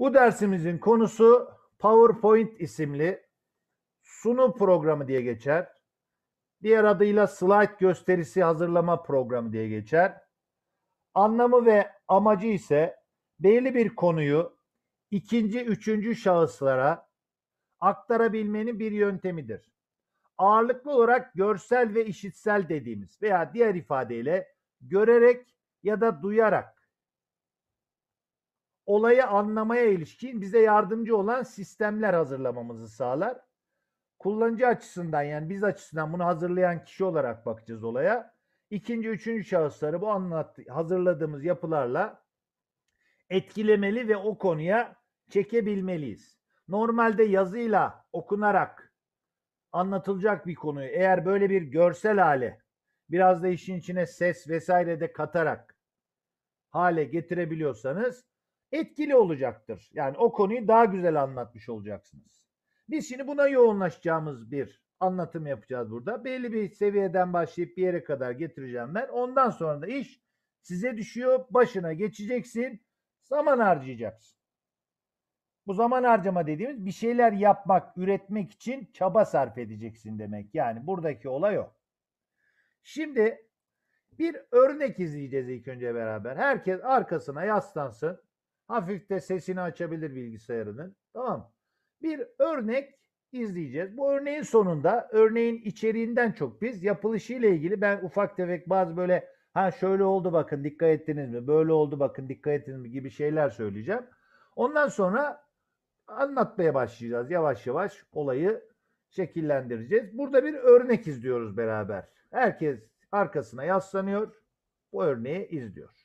Bu dersimizin konusu PowerPoint isimli sunum programı diye geçer. Diğer adıyla slide gösterisi hazırlama programı diye geçer. Anlamı ve amacı ise belli bir konuyu ikinci, üçüncü şahıslara aktarabilmenin bir yöntemidir. Ağırlıklı olarak görsel ve işitsel dediğimiz veya diğer ifadeyle görerek ya da duyarak olayı anlamaya ilişkin bize yardımcı olan sistemler hazırlamamızı sağlar. Kullanıcı açısından yani biz açısından bunu hazırlayan kişi olarak bakacağız olaya. İkinci, üçüncü şahısları bu anlattı, hazırladığımız yapılarla etkilemeli ve o konuya çekebilmeliyiz. Normalde yazıyla okunarak anlatılacak bir konuyu eğer böyle bir görsel hale biraz da işin içine ses vesaire de katarak hale getirebiliyorsanız etkili olacaktır. Yani o konuyu daha güzel anlatmış olacaksınız. Biz şimdi buna yoğunlaşacağımız bir anlatım yapacağız burada. Belli bir seviyeden başlayıp bir yere kadar getireceğim ben. Ondan sonra da iş size düşüyor. Başına geçeceksin. Zaman harcayacaksın. Bu zaman harcama dediğimiz bir şeyler yapmak, üretmek için çaba sarf edeceksin demek. Yani buradaki olay o. Şimdi bir örnek izleyeceğiz ilk önce beraber. Herkes arkasına yaslansın. Hafif de sesini açabilir bilgisayarının. Tamam. Bir örnek izleyeceğiz. Bu örneğin sonunda örneğin içeriğinden çok biz yapılışı ile ilgili ben ufak tefek bazı böyle ha şöyle oldu bakın dikkat ettiniz mi? Böyle oldu bakın dikkat ettiniz mi? gibi şeyler söyleyeceğim. Ondan sonra anlatmaya başlayacağız. Yavaş yavaş olayı şekillendireceğiz. Burada bir örnek izliyoruz beraber. Herkes arkasına yaslanıyor. Bu örneği izliyor.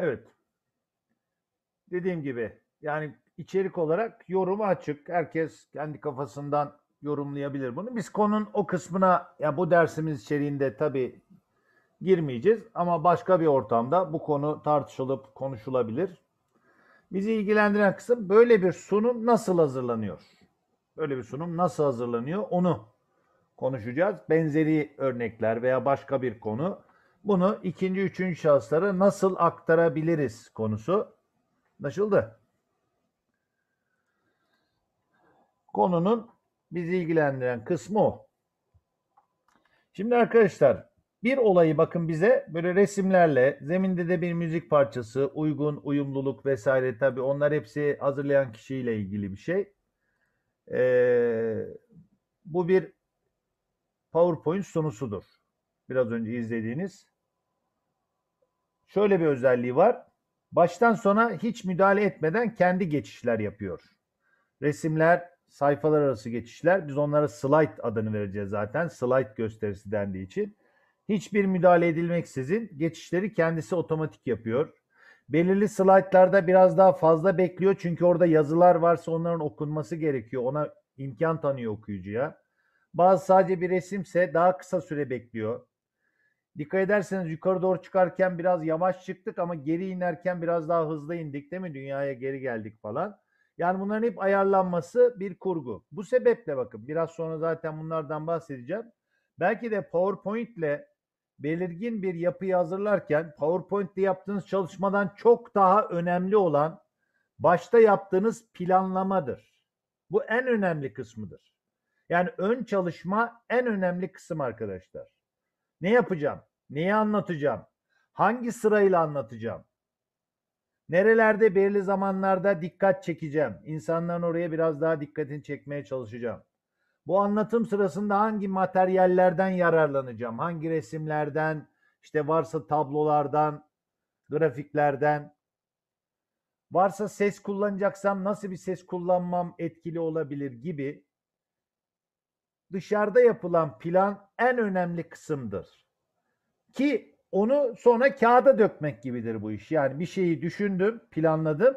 Evet. Dediğim gibi yani içerik olarak yorumu açık. Herkes kendi kafasından yorumlayabilir bunu. Biz konun o kısmına ya yani bu dersimiz içeriğinde tabii girmeyeceğiz ama başka bir ortamda bu konu tartışılıp konuşulabilir. Bizi ilgilendiren kısım böyle bir sunum nasıl hazırlanıyor? Böyle bir sunum nasıl hazırlanıyor? Onu konuşacağız. Benzeri örnekler veya başka bir konu bunu ikinci, üçüncü şahıslara nasıl aktarabiliriz konusu anlaşıldı. Konunun bizi ilgilendiren kısmı o. Şimdi arkadaşlar bir olayı bakın bize böyle resimlerle zeminde de bir müzik parçası, uygun, uyumluluk vesaire tabi. onlar hepsi hazırlayan kişiyle ilgili bir şey. Ee, bu bir PowerPoint sunusudur. Biraz önce izlediğiniz şöyle bir özelliği var. Baştan sona hiç müdahale etmeden kendi geçişler yapıyor. Resimler, sayfalar arası geçişler. Biz onlara slide adını vereceğiz zaten. Slide gösterisi dendiği için. Hiçbir müdahale edilmeksizin geçişleri kendisi otomatik yapıyor. Belirli slaytlarda biraz daha fazla bekliyor. Çünkü orada yazılar varsa onların okunması gerekiyor. Ona imkan tanıyor okuyucuya. Bazı sadece bir resimse daha kısa süre bekliyor. Dikkat ederseniz yukarı doğru çıkarken biraz yavaş çıktık ama geri inerken biraz daha hızlı indik değil mi? Dünyaya geri geldik falan. Yani bunların hep ayarlanması bir kurgu. Bu sebeple bakın biraz sonra zaten bunlardan bahsedeceğim. Belki de PowerPoint ile belirgin bir yapıyı hazırlarken PowerPoint ile yaptığınız çalışmadan çok daha önemli olan başta yaptığınız planlamadır. Bu en önemli kısmıdır. Yani ön çalışma en önemli kısım arkadaşlar. Ne yapacağım? Neyi anlatacağım? Hangi sırayla anlatacağım? Nerelerde belirli zamanlarda dikkat çekeceğim? İnsanların oraya biraz daha dikkatini çekmeye çalışacağım. Bu anlatım sırasında hangi materyallerden yararlanacağım? Hangi resimlerden, işte varsa tablolardan, grafiklerden, varsa ses kullanacaksam nasıl bir ses kullanmam etkili olabilir gibi dışarıda yapılan plan en önemli kısımdır. Ki onu sonra kağıda dökmek gibidir bu iş. Yani bir şeyi düşündüm, planladım,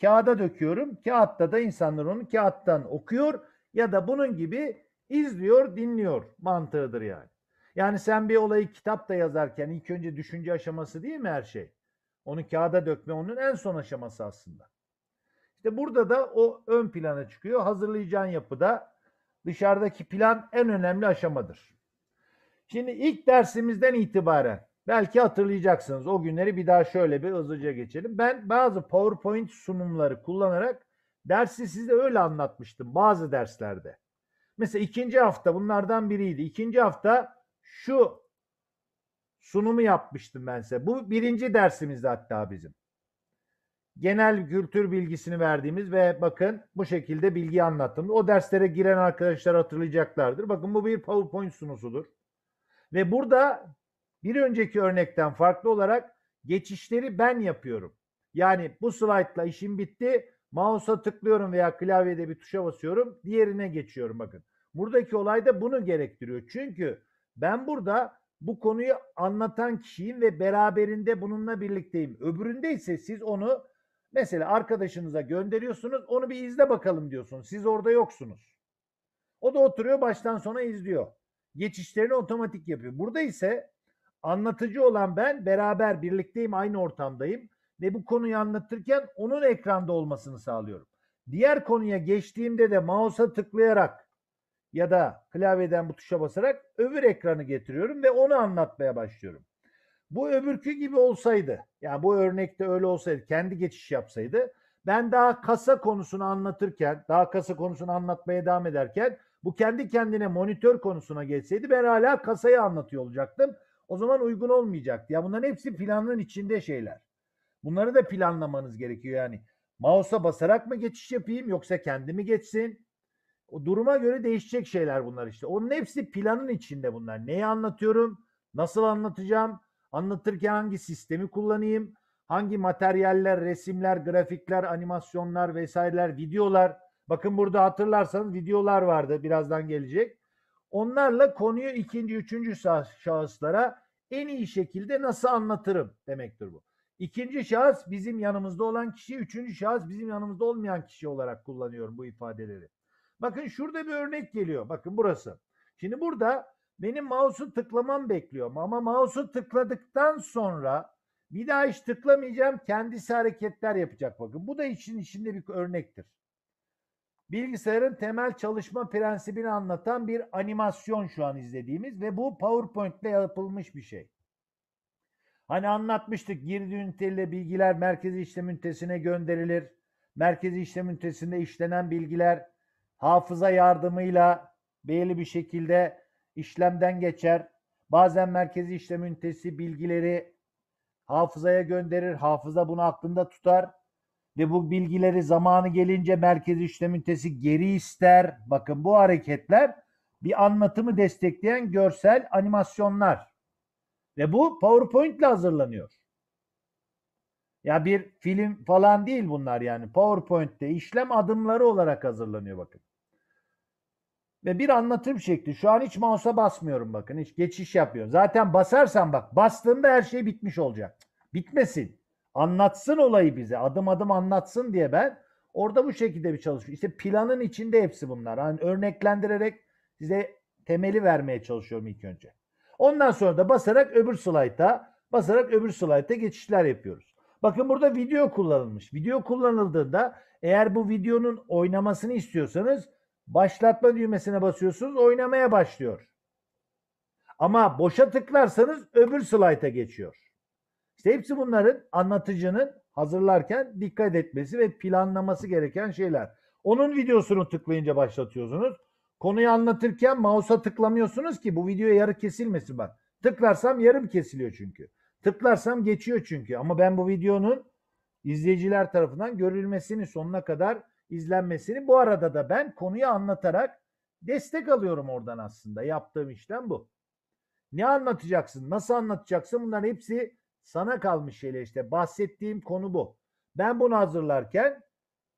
kağıda döküyorum. Kağıtta da insanlar onu kağıttan okuyor ya da bunun gibi izliyor, dinliyor mantığıdır yani. Yani sen bir olayı kitapta yazarken ilk önce düşünce aşaması değil mi her şey? Onu kağıda dökme onun en son aşaması aslında. İşte burada da o ön plana çıkıyor. Hazırlayacağın yapıda dışarıdaki plan en önemli aşamadır. Şimdi ilk dersimizden itibaren belki hatırlayacaksınız o günleri bir daha şöyle bir hızlıca geçelim. Ben bazı PowerPoint sunumları kullanarak dersi size öyle anlatmıştım bazı derslerde. Mesela ikinci hafta bunlardan biriydi. İkinci hafta şu sunumu yapmıştım ben size. Bu birinci dersimizdi hatta bizim genel kültür bilgisini verdiğimiz ve bakın bu şekilde bilgi anlattım. o derslere giren arkadaşlar hatırlayacaklardır. Bakın bu bir PowerPoint sunusudur. Ve burada bir önceki örnekten farklı olarak geçişleri ben yapıyorum. Yani bu slaytla işim bitti. Mouse'a tıklıyorum veya klavyede bir tuşa basıyorum. Diğerine geçiyorum bakın. Buradaki olay da bunu gerektiriyor. Çünkü ben burada bu konuyu anlatan kişiyim ve beraberinde bununla birlikteyim. Öbüründe ise siz onu Mesela arkadaşınıza gönderiyorsunuz onu bir izle bakalım diyorsunuz. Siz orada yoksunuz. O da oturuyor baştan sona izliyor. Geçişlerini otomatik yapıyor. Burada ise anlatıcı olan ben beraber birlikteyim aynı ortamdayım ve bu konuyu anlatırken onun ekranda olmasını sağlıyorum. Diğer konuya geçtiğimde de mouse'a tıklayarak ya da klavyeden bu tuşa basarak öbür ekranı getiriyorum ve onu anlatmaya başlıyorum. Bu öbürkü gibi olsaydı, yani bu örnekte öyle olsaydı, kendi geçiş yapsaydı ben daha kasa konusunu anlatırken, daha kasa konusunu anlatmaya devam ederken bu kendi kendine monitör konusuna geçseydi ben hala kasayı anlatıyor olacaktım. O zaman uygun olmayacaktı. Ya bunların hepsi planın içinde şeyler. Bunları da planlamanız gerekiyor yani. Mouse'a basarak mı geçiş yapayım yoksa kendimi geçsin? O duruma göre değişecek şeyler bunlar işte. Onun hepsi planın içinde bunlar. Neyi anlatıyorum? Nasıl anlatacağım? Anlatırken hangi sistemi kullanayım? Hangi materyaller, resimler, grafikler, animasyonlar vesaireler, videolar. Bakın burada hatırlarsanız videolar vardı birazdan gelecek. Onlarla konuyu ikinci, üçüncü şahıslara en iyi şekilde nasıl anlatırım demektir bu. İkinci şahıs bizim yanımızda olan kişi, üçüncü şahıs bizim yanımızda olmayan kişi olarak kullanıyorum bu ifadeleri. Bakın şurada bir örnek geliyor. Bakın burası. Şimdi burada benim mouse'u tıklamam bekliyor. Ama mouse'u tıkladıktan sonra bir daha hiç tıklamayacağım. Kendisi hareketler yapacak bakın. Bu da için içinde bir örnektir. Bilgisayarın temel çalışma prensibini anlatan bir animasyon şu an izlediğimiz ve bu PowerPoint ile yapılmış bir şey. Hani anlatmıştık girdi üniteliyle bilgiler merkezi işlem ünitesine gönderilir. Merkezi işlem ünitesinde işlenen bilgiler hafıza yardımıyla belli bir şekilde işlemden geçer. Bazen merkezi işlem ünitesi bilgileri hafızaya gönderir. Hafıza bunu aklında tutar ve bu bilgileri zamanı gelince merkezi işlem ünitesi geri ister. Bakın bu hareketler bir anlatımı destekleyen görsel animasyonlar. Ve bu PowerPoint ile hazırlanıyor. Ya bir film falan değil bunlar yani. PowerPoint'te işlem adımları olarak hazırlanıyor bakın ve bir anlatım şekli. Şu an hiç mouse'a basmıyorum bakın. Hiç geçiş yapıyorum. Zaten basarsan bak bastığımda her şey bitmiş olacak. Bitmesin. Anlatsın olayı bize. Adım adım anlatsın diye ben orada bu şekilde bir çalışıyorum. İşte planın içinde hepsi bunlar. Hani örneklendirerek size temeli vermeye çalışıyorum ilk önce. Ondan sonra da basarak öbür slayta basarak öbür slayta geçişler yapıyoruz. Bakın burada video kullanılmış. Video kullanıldığında eğer bu videonun oynamasını istiyorsanız Başlatma düğmesine basıyorsunuz oynamaya başlıyor. Ama boşa tıklarsanız öbür slayta geçiyor. İşte hepsi bunların anlatıcının hazırlarken dikkat etmesi ve planlaması gereken şeyler. Onun videosunu tıklayınca başlatıyorsunuz. Konuyu anlatırken mouse'a tıklamıyorsunuz ki bu video yarı kesilmesin bak. Tıklarsam yarım kesiliyor çünkü. Tıklarsam geçiyor çünkü. Ama ben bu videonun izleyiciler tarafından görülmesini sonuna kadar izlenmesini. Bu arada da ben konuyu anlatarak destek alıyorum oradan aslında. Yaptığım işlem bu. Ne anlatacaksın? Nasıl anlatacaksın? Bunların hepsi sana kalmış şeyler işte. Bahsettiğim konu bu. Ben bunu hazırlarken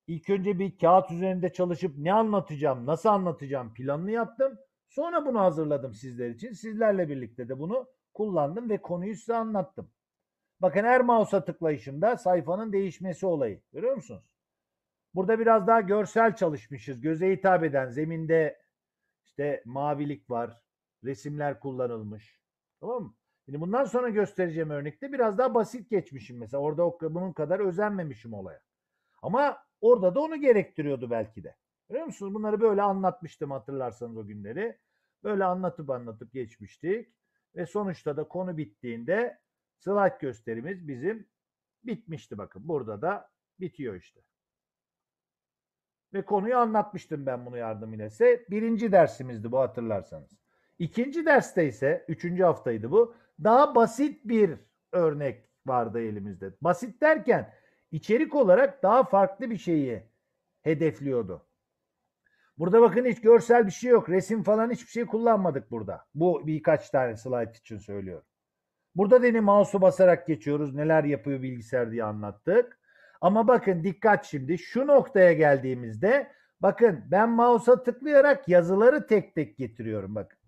ilk önce bir kağıt üzerinde çalışıp ne anlatacağım, nasıl anlatacağım planını yaptım. Sonra bunu hazırladım sizler için. Sizlerle birlikte de bunu kullandım ve konuyu size anlattım. Bakın her mouse'a tıklayışımda sayfanın değişmesi olayı. Görüyor musunuz? Burada biraz daha görsel çalışmışız. Göze hitap eden zeminde işte mavilik var. Resimler kullanılmış. Tamam mı? Şimdi bundan sonra göstereceğim örnekte biraz daha basit geçmişim mesela. Orada bunun kadar özenmemişim olaya. Ama orada da onu gerektiriyordu belki de. Görüyor musunuz? Bunları böyle anlatmıştım hatırlarsanız o günleri. Böyle anlatıp anlatıp geçmiştik. Ve sonuçta da konu bittiğinde slide gösterimiz bizim bitmişti bakın. Burada da bitiyor işte ve konuyu anlatmıştım ben bunu yardım ile. Se birinci dersimizdi bu hatırlarsanız. İkinci derste ise üçüncü haftaydı bu. Daha basit bir örnek vardı elimizde. Basit derken içerik olarak daha farklı bir şeyi hedefliyordu. Burada bakın hiç görsel bir şey yok. Resim falan hiçbir şey kullanmadık burada. Bu birkaç tane slide için söylüyorum. Burada da yine mouse'u basarak geçiyoruz. Neler yapıyor bilgisayar diye anlattık. Ama bakın dikkat şimdi şu noktaya geldiğimizde bakın ben mouse'a tıklayarak yazıları tek tek getiriyorum bakın.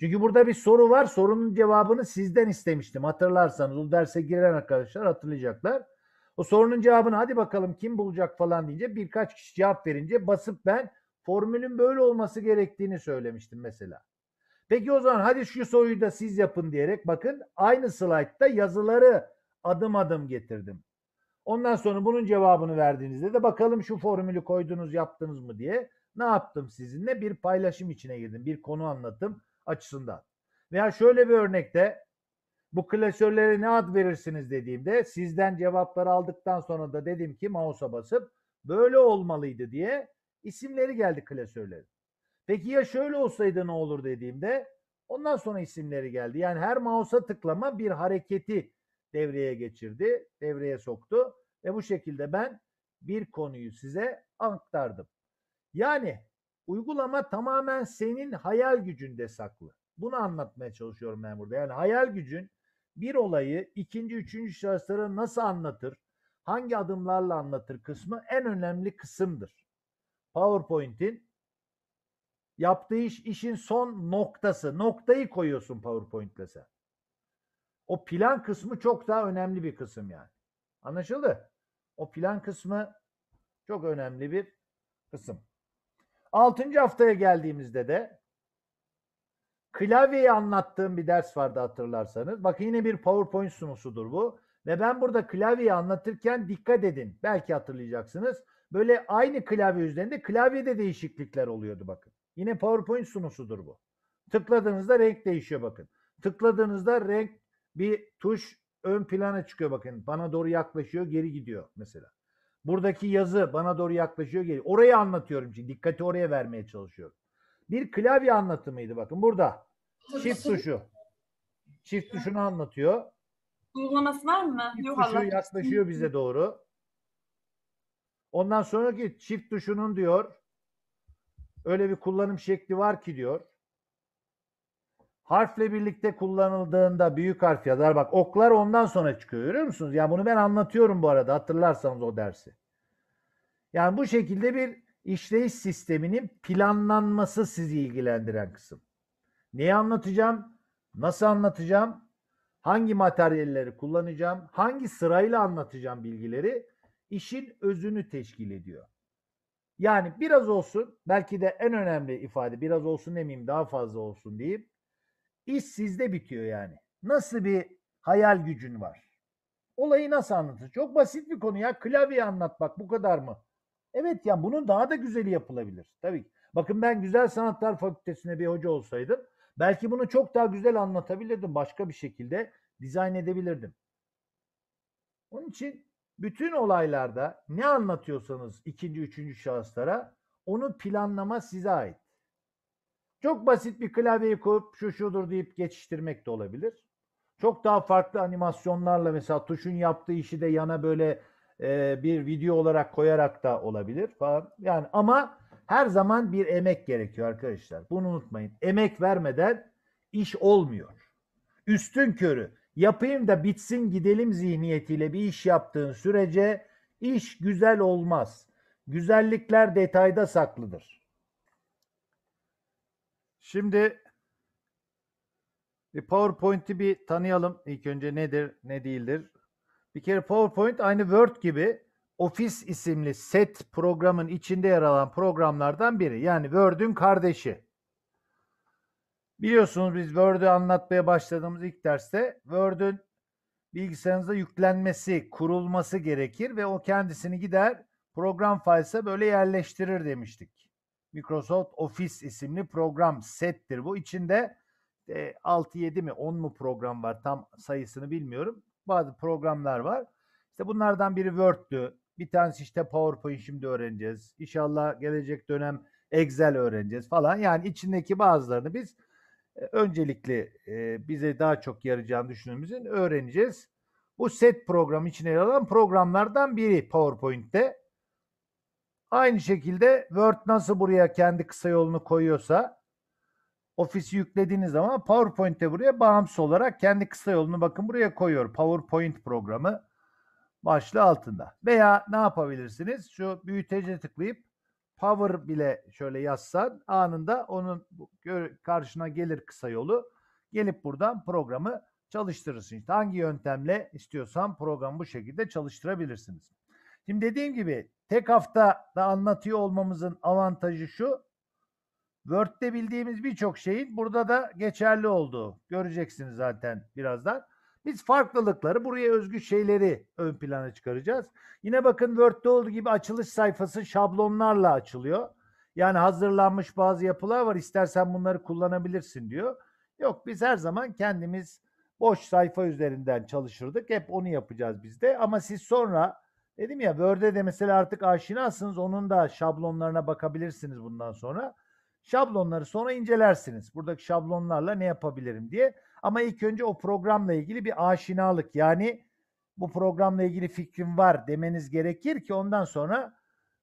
Çünkü burada bir soru var. Sorunun cevabını sizden istemiştim. Hatırlarsanız o derse giren arkadaşlar hatırlayacaklar. O sorunun cevabını hadi bakalım kim bulacak falan deyince birkaç kişi cevap verince basıp ben formülün böyle olması gerektiğini söylemiştim mesela. Peki o zaman hadi şu soruyu da siz yapın diyerek bakın aynı slaytta yazıları adım adım getirdim. Ondan sonra bunun cevabını verdiğinizde de bakalım şu formülü koydunuz yaptınız mı diye ne yaptım sizinle? Bir paylaşım içine girdim. Bir konu anlatım açısından. Veya şöyle bir örnekte bu klasörlere ne ad verirsiniz dediğimde sizden cevapları aldıktan sonra da dedim ki mouse'a basıp böyle olmalıydı diye isimleri geldi klasörlerin. Peki ya şöyle olsaydı ne olur dediğimde ondan sonra isimleri geldi. Yani her mouse'a tıklama bir hareketi devreye geçirdi, devreye soktu ve bu şekilde ben bir konuyu size aktardım. Yani uygulama tamamen senin hayal gücünde saklı. Bunu anlatmaya çalışıyorum ben burada. Yani hayal gücün bir olayı ikinci, üçüncü şahıslara nasıl anlatır, hangi adımlarla anlatır kısmı en önemli kısımdır. PowerPoint'in yaptığı iş işin son noktası. Noktayı koyuyorsun PowerPoint'le sen. O plan kısmı çok daha önemli bir kısım yani. Anlaşıldı? O plan kısmı çok önemli bir kısım. Altıncı haftaya geldiğimizde de klavyeyi anlattığım bir ders vardı hatırlarsanız. Bakın yine bir PowerPoint sunusudur bu. Ve ben burada klavyeyi anlatırken dikkat edin. Belki hatırlayacaksınız. Böyle aynı klavye üzerinde klavyede değişiklikler oluyordu bakın. Yine PowerPoint sunusudur bu. Tıkladığınızda renk değişiyor bakın. Tıkladığınızda renk bir tuş ön plana çıkıyor bakın. Bana doğru yaklaşıyor, geri gidiyor mesela. Buradaki yazı bana doğru yaklaşıyor, geri. Orayı anlatıyorum şimdi. Dikkati oraya vermeye çalışıyorum. Bir klavye anlatımıydı bakın burada. Çift şey- tuşu. Çift tuşunu anlatıyor. Uygulaması var mı? Çift Yok tuşu yaklaşıyor bize doğru. Ondan sonraki çift tuşunun diyor öyle bir kullanım şekli var ki diyor harfle birlikte kullanıldığında büyük harf yazar. Bak oklar ondan sonra çıkıyor görüyor musunuz? Yani bunu ben anlatıyorum bu arada hatırlarsanız o dersi. Yani bu şekilde bir işleyiş sisteminin planlanması sizi ilgilendiren kısım. Neyi anlatacağım? Nasıl anlatacağım? Hangi materyalleri kullanacağım? Hangi sırayla anlatacağım bilgileri? işin özünü teşkil ediyor. Yani biraz olsun belki de en önemli ifade biraz olsun demeyeyim daha fazla olsun diyeyim İş sizde bitiyor yani. Nasıl bir hayal gücün var? Olayı nasıl anlatır? Çok basit bir konu ya. Klavye anlatmak bu kadar mı? Evet yani bunun daha da güzeli yapılabilir. Tabii ki. Bakın ben Güzel Sanatlar Fakültesine bir hoca olsaydım belki bunu çok daha güzel anlatabilirdim. Başka bir şekilde dizayn edebilirdim. Onun için bütün olaylarda ne anlatıyorsanız ikinci, üçüncü şahıslara onu planlama size ait. Çok basit bir klavyeyi koyup şu şudur deyip geçiştirmek de olabilir. Çok daha farklı animasyonlarla mesela tuşun yaptığı işi de yana böyle e, bir video olarak koyarak da olabilir falan. Yani ama her zaman bir emek gerekiyor arkadaşlar. Bunu unutmayın. Emek vermeden iş olmuyor. Üstün körü yapayım da bitsin gidelim zihniyetiyle bir iş yaptığın sürece iş güzel olmaz. Güzellikler detayda saklıdır. Şimdi bir PowerPoint'i bir tanıyalım. İlk önce nedir, ne değildir. Bir kere PowerPoint aynı Word gibi Office isimli set programın içinde yer alan programlardan biri. Yani Word'ün kardeşi. Biliyorsunuz biz Word'ü anlatmaya başladığımız ilk derste Word'ün bilgisayarınıza yüklenmesi, kurulması gerekir ve o kendisini gider program failse böyle yerleştirir demiştik. Microsoft Office isimli program settir. Bu içinde e, 6-7 mi 10 mu program var tam sayısını bilmiyorum. Bazı programlar var. İşte bunlardan biri Word'tü. Bir tanesi işte PowerPoint şimdi öğreneceğiz. İnşallah gelecek dönem Excel öğreneceğiz falan. Yani içindeki bazılarını biz e, öncelikli e, bize daha çok yarayacağını düşündüğümüzün öğreneceğiz. Bu set programı içine yer alan programlardan biri PowerPoint'te. Aynı şekilde Word nasıl buraya kendi kısa yolunu koyuyorsa Office'i yüklediğiniz zaman PowerPoint'te buraya bağımsız olarak kendi kısa yolunu bakın buraya koyuyor. PowerPoint programı başlığı altında. Veya ne yapabilirsiniz? Şu büyütece tıklayıp Power bile şöyle yazsan anında onun karşına gelir kısa yolu. Gelip buradan programı çalıştırırsın. İşte hangi yöntemle istiyorsan programı bu şekilde çalıştırabilirsiniz. Şimdi dediğim gibi tek hafta da anlatıyor olmamızın avantajı şu. Word'de bildiğimiz birçok şeyin burada da geçerli olduğu. Göreceksiniz zaten birazdan. Biz farklılıkları, buraya özgü şeyleri ön plana çıkaracağız. Yine bakın Word'de olduğu gibi açılış sayfası şablonlarla açılıyor. Yani hazırlanmış bazı yapılar var. İstersen bunları kullanabilirsin diyor. Yok biz her zaman kendimiz boş sayfa üzerinden çalışırdık. Hep onu yapacağız biz de. Ama siz sonra Dedim ya Word'e de mesela artık aşinasınız. Onun da şablonlarına bakabilirsiniz bundan sonra. Şablonları sonra incelersiniz. Buradaki şablonlarla ne yapabilirim diye. Ama ilk önce o programla ilgili bir aşinalık yani bu programla ilgili fikrim var demeniz gerekir ki ondan sonra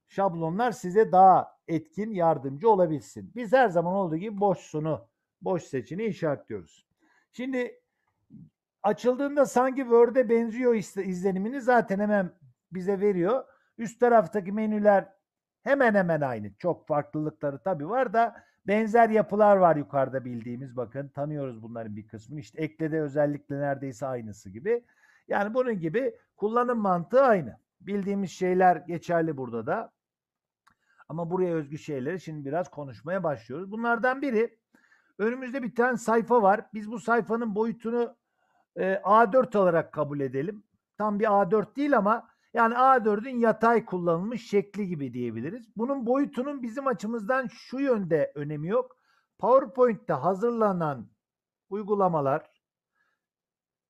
şablonlar size daha etkin yardımcı olabilsin. Biz her zaman olduğu gibi boşsunu, boş seçeneği işaretliyoruz. Şimdi açıldığında sanki Word'e benziyor izlenimini zaten hemen bize veriyor. Üst taraftaki menüler hemen hemen aynı. Çok farklılıkları tabii var da benzer yapılar var yukarıda bildiğimiz bakın. Tanıyoruz bunların bir kısmını. İşte eklede özellikle neredeyse aynısı gibi. Yani bunun gibi kullanım mantığı aynı. Bildiğimiz şeyler geçerli burada da. Ama buraya özgü şeyleri şimdi biraz konuşmaya başlıyoruz. Bunlardan biri önümüzde bir tane sayfa var. Biz bu sayfanın boyutunu e, A4 olarak kabul edelim. Tam bir A4 değil ama yani A4'ün yatay kullanılmış şekli gibi diyebiliriz. Bunun boyutunun bizim açımızdan şu yönde önemi yok. PowerPoint'te hazırlanan uygulamalar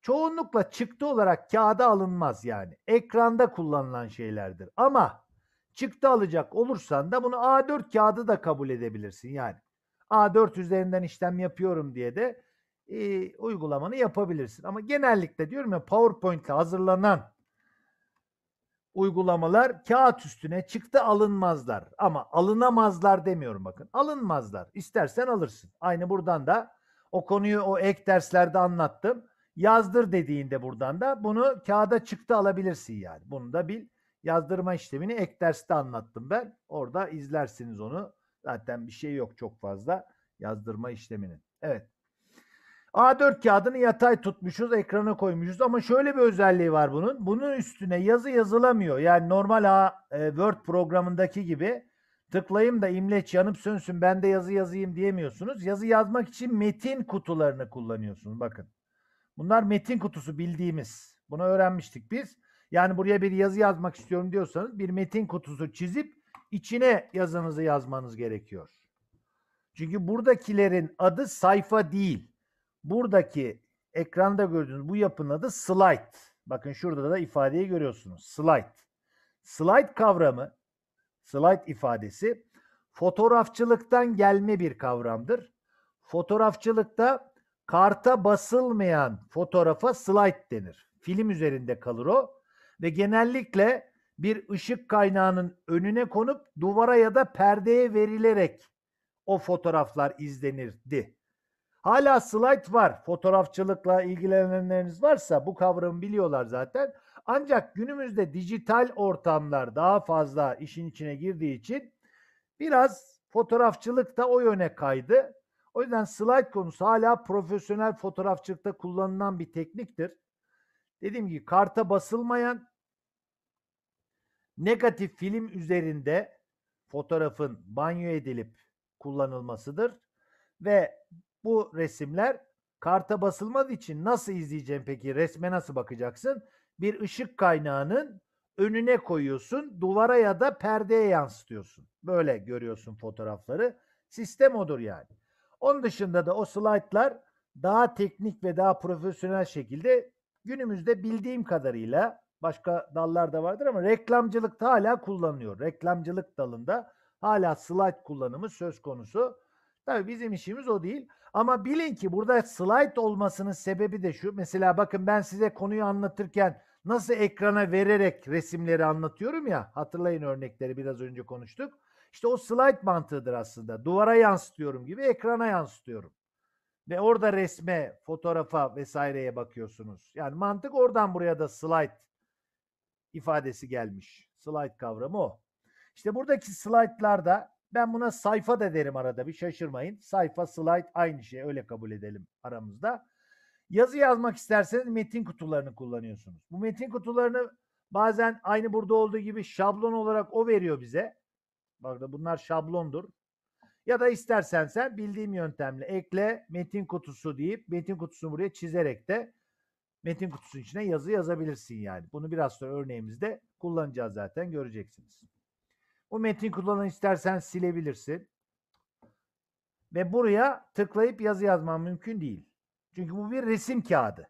çoğunlukla çıktı olarak kağıda alınmaz yani. Ekranda kullanılan şeylerdir. Ama çıktı alacak olursan da bunu A4 kağıdı da kabul edebilirsin yani. A4 üzerinden işlem yapıyorum diye de e, uygulamanı yapabilirsin. Ama genellikle diyorum ya PowerPoint hazırlanan uygulamalar kağıt üstüne çıktı alınmazlar. Ama alınamazlar demiyorum bakın. Alınmazlar. İstersen alırsın. Aynı buradan da o konuyu o ek derslerde anlattım. Yazdır dediğinde buradan da bunu kağıda çıktı alabilirsin yani. Bunu da bil. Yazdırma işlemini ek derste anlattım ben. Orada izlersiniz onu. Zaten bir şey yok çok fazla yazdırma işleminin. Evet. A4 kağıdını yatay tutmuşuz, ekrana koymuşuz ama şöyle bir özelliği var bunun. Bunun üstüne yazı yazılamıyor. Yani normal A, e, Word programındaki gibi tıklayayım da imleç yanıp sönsün ben de yazı yazayım diyemiyorsunuz. Yazı yazmak için metin kutularını kullanıyorsunuz. Bakın. Bunlar metin kutusu bildiğimiz. Bunu öğrenmiştik biz. Yani buraya bir yazı yazmak istiyorum diyorsanız bir metin kutusu çizip içine yazınızı yazmanız gerekiyor. Çünkü buradakilerin adı sayfa değil. Buradaki ekranda gördüğünüz bu yapının adı slide. Bakın şurada da ifadeyi görüyorsunuz. Slide. Slide kavramı, slide ifadesi fotoğrafçılıktan gelme bir kavramdır. Fotoğrafçılıkta karta basılmayan fotoğrafa slide denir. Film üzerinde kalır o ve genellikle bir ışık kaynağının önüne konup duvara ya da perdeye verilerek o fotoğraflar izlenirdi. Hala slide var. Fotoğrafçılıkla ilgilenenleriniz varsa bu kavramı biliyorlar zaten. Ancak günümüzde dijital ortamlar daha fazla işin içine girdiği için biraz fotoğrafçılık da o yöne kaydı. O yüzden slide konusu hala profesyonel fotoğrafçılıkta kullanılan bir tekniktir. Dediğim gibi karta basılmayan negatif film üzerinde fotoğrafın banyo edilip kullanılmasıdır ve bu resimler karta basılmadığı için nasıl izleyeceğim peki? Resme nasıl bakacaksın? Bir ışık kaynağının önüne koyuyorsun. Duvara ya da perdeye yansıtıyorsun. Böyle görüyorsun fotoğrafları. Sistem odur yani. Onun dışında da o slaytlar daha teknik ve daha profesyonel şekilde günümüzde bildiğim kadarıyla başka dallar da vardır ama reklamcılıkta hala kullanılıyor. Reklamcılık dalında hala slayt kullanımı söz konusu. Tabii bizim işimiz o değil. Ama bilin ki burada slide olmasının sebebi de şu. Mesela bakın ben size konuyu anlatırken nasıl ekrana vererek resimleri anlatıyorum ya. Hatırlayın örnekleri biraz önce konuştuk. İşte o slide mantığıdır aslında. Duvara yansıtıyorum gibi ekrana yansıtıyorum. Ve orada resme, fotoğrafa vesaireye bakıyorsunuz. Yani mantık oradan buraya da slide ifadesi gelmiş. Slide kavramı o. İşte buradaki slaytlarda ben buna sayfa da derim arada bir şaşırmayın. Sayfa, slide aynı şey öyle kabul edelim aramızda. Yazı yazmak isterseniz metin kutularını kullanıyorsunuz. Bu metin kutularını bazen aynı burada olduğu gibi şablon olarak o veriyor bize. Bak da bunlar şablondur. Ya da istersen sen bildiğim yöntemle ekle metin kutusu deyip metin kutusunu buraya çizerek de metin kutusunun içine yazı yazabilirsin yani. Bunu biraz sonra örneğimizde kullanacağız zaten göreceksiniz. O metin kullanan istersen silebilirsin. Ve buraya tıklayıp yazı yazman mümkün değil. Çünkü bu bir resim kağıdı.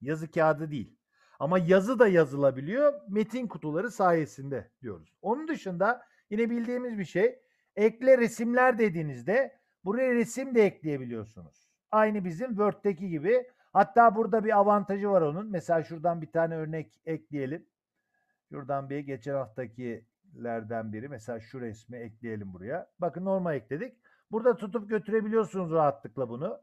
Yazı kağıdı değil. Ama yazı da yazılabiliyor metin kutuları sayesinde diyoruz. Onun dışında yine bildiğimiz bir şey ekle resimler dediğinizde buraya resim de ekleyebiliyorsunuz. Aynı bizim Word'teki gibi. Hatta burada bir avantajı var onun. Mesela şuradan bir tane örnek ekleyelim. Şuradan bir geçen haftaki resimlerden biri. Mesela şu resmi ekleyelim buraya. Bakın normal ekledik. Burada tutup götürebiliyorsunuz rahatlıkla bunu.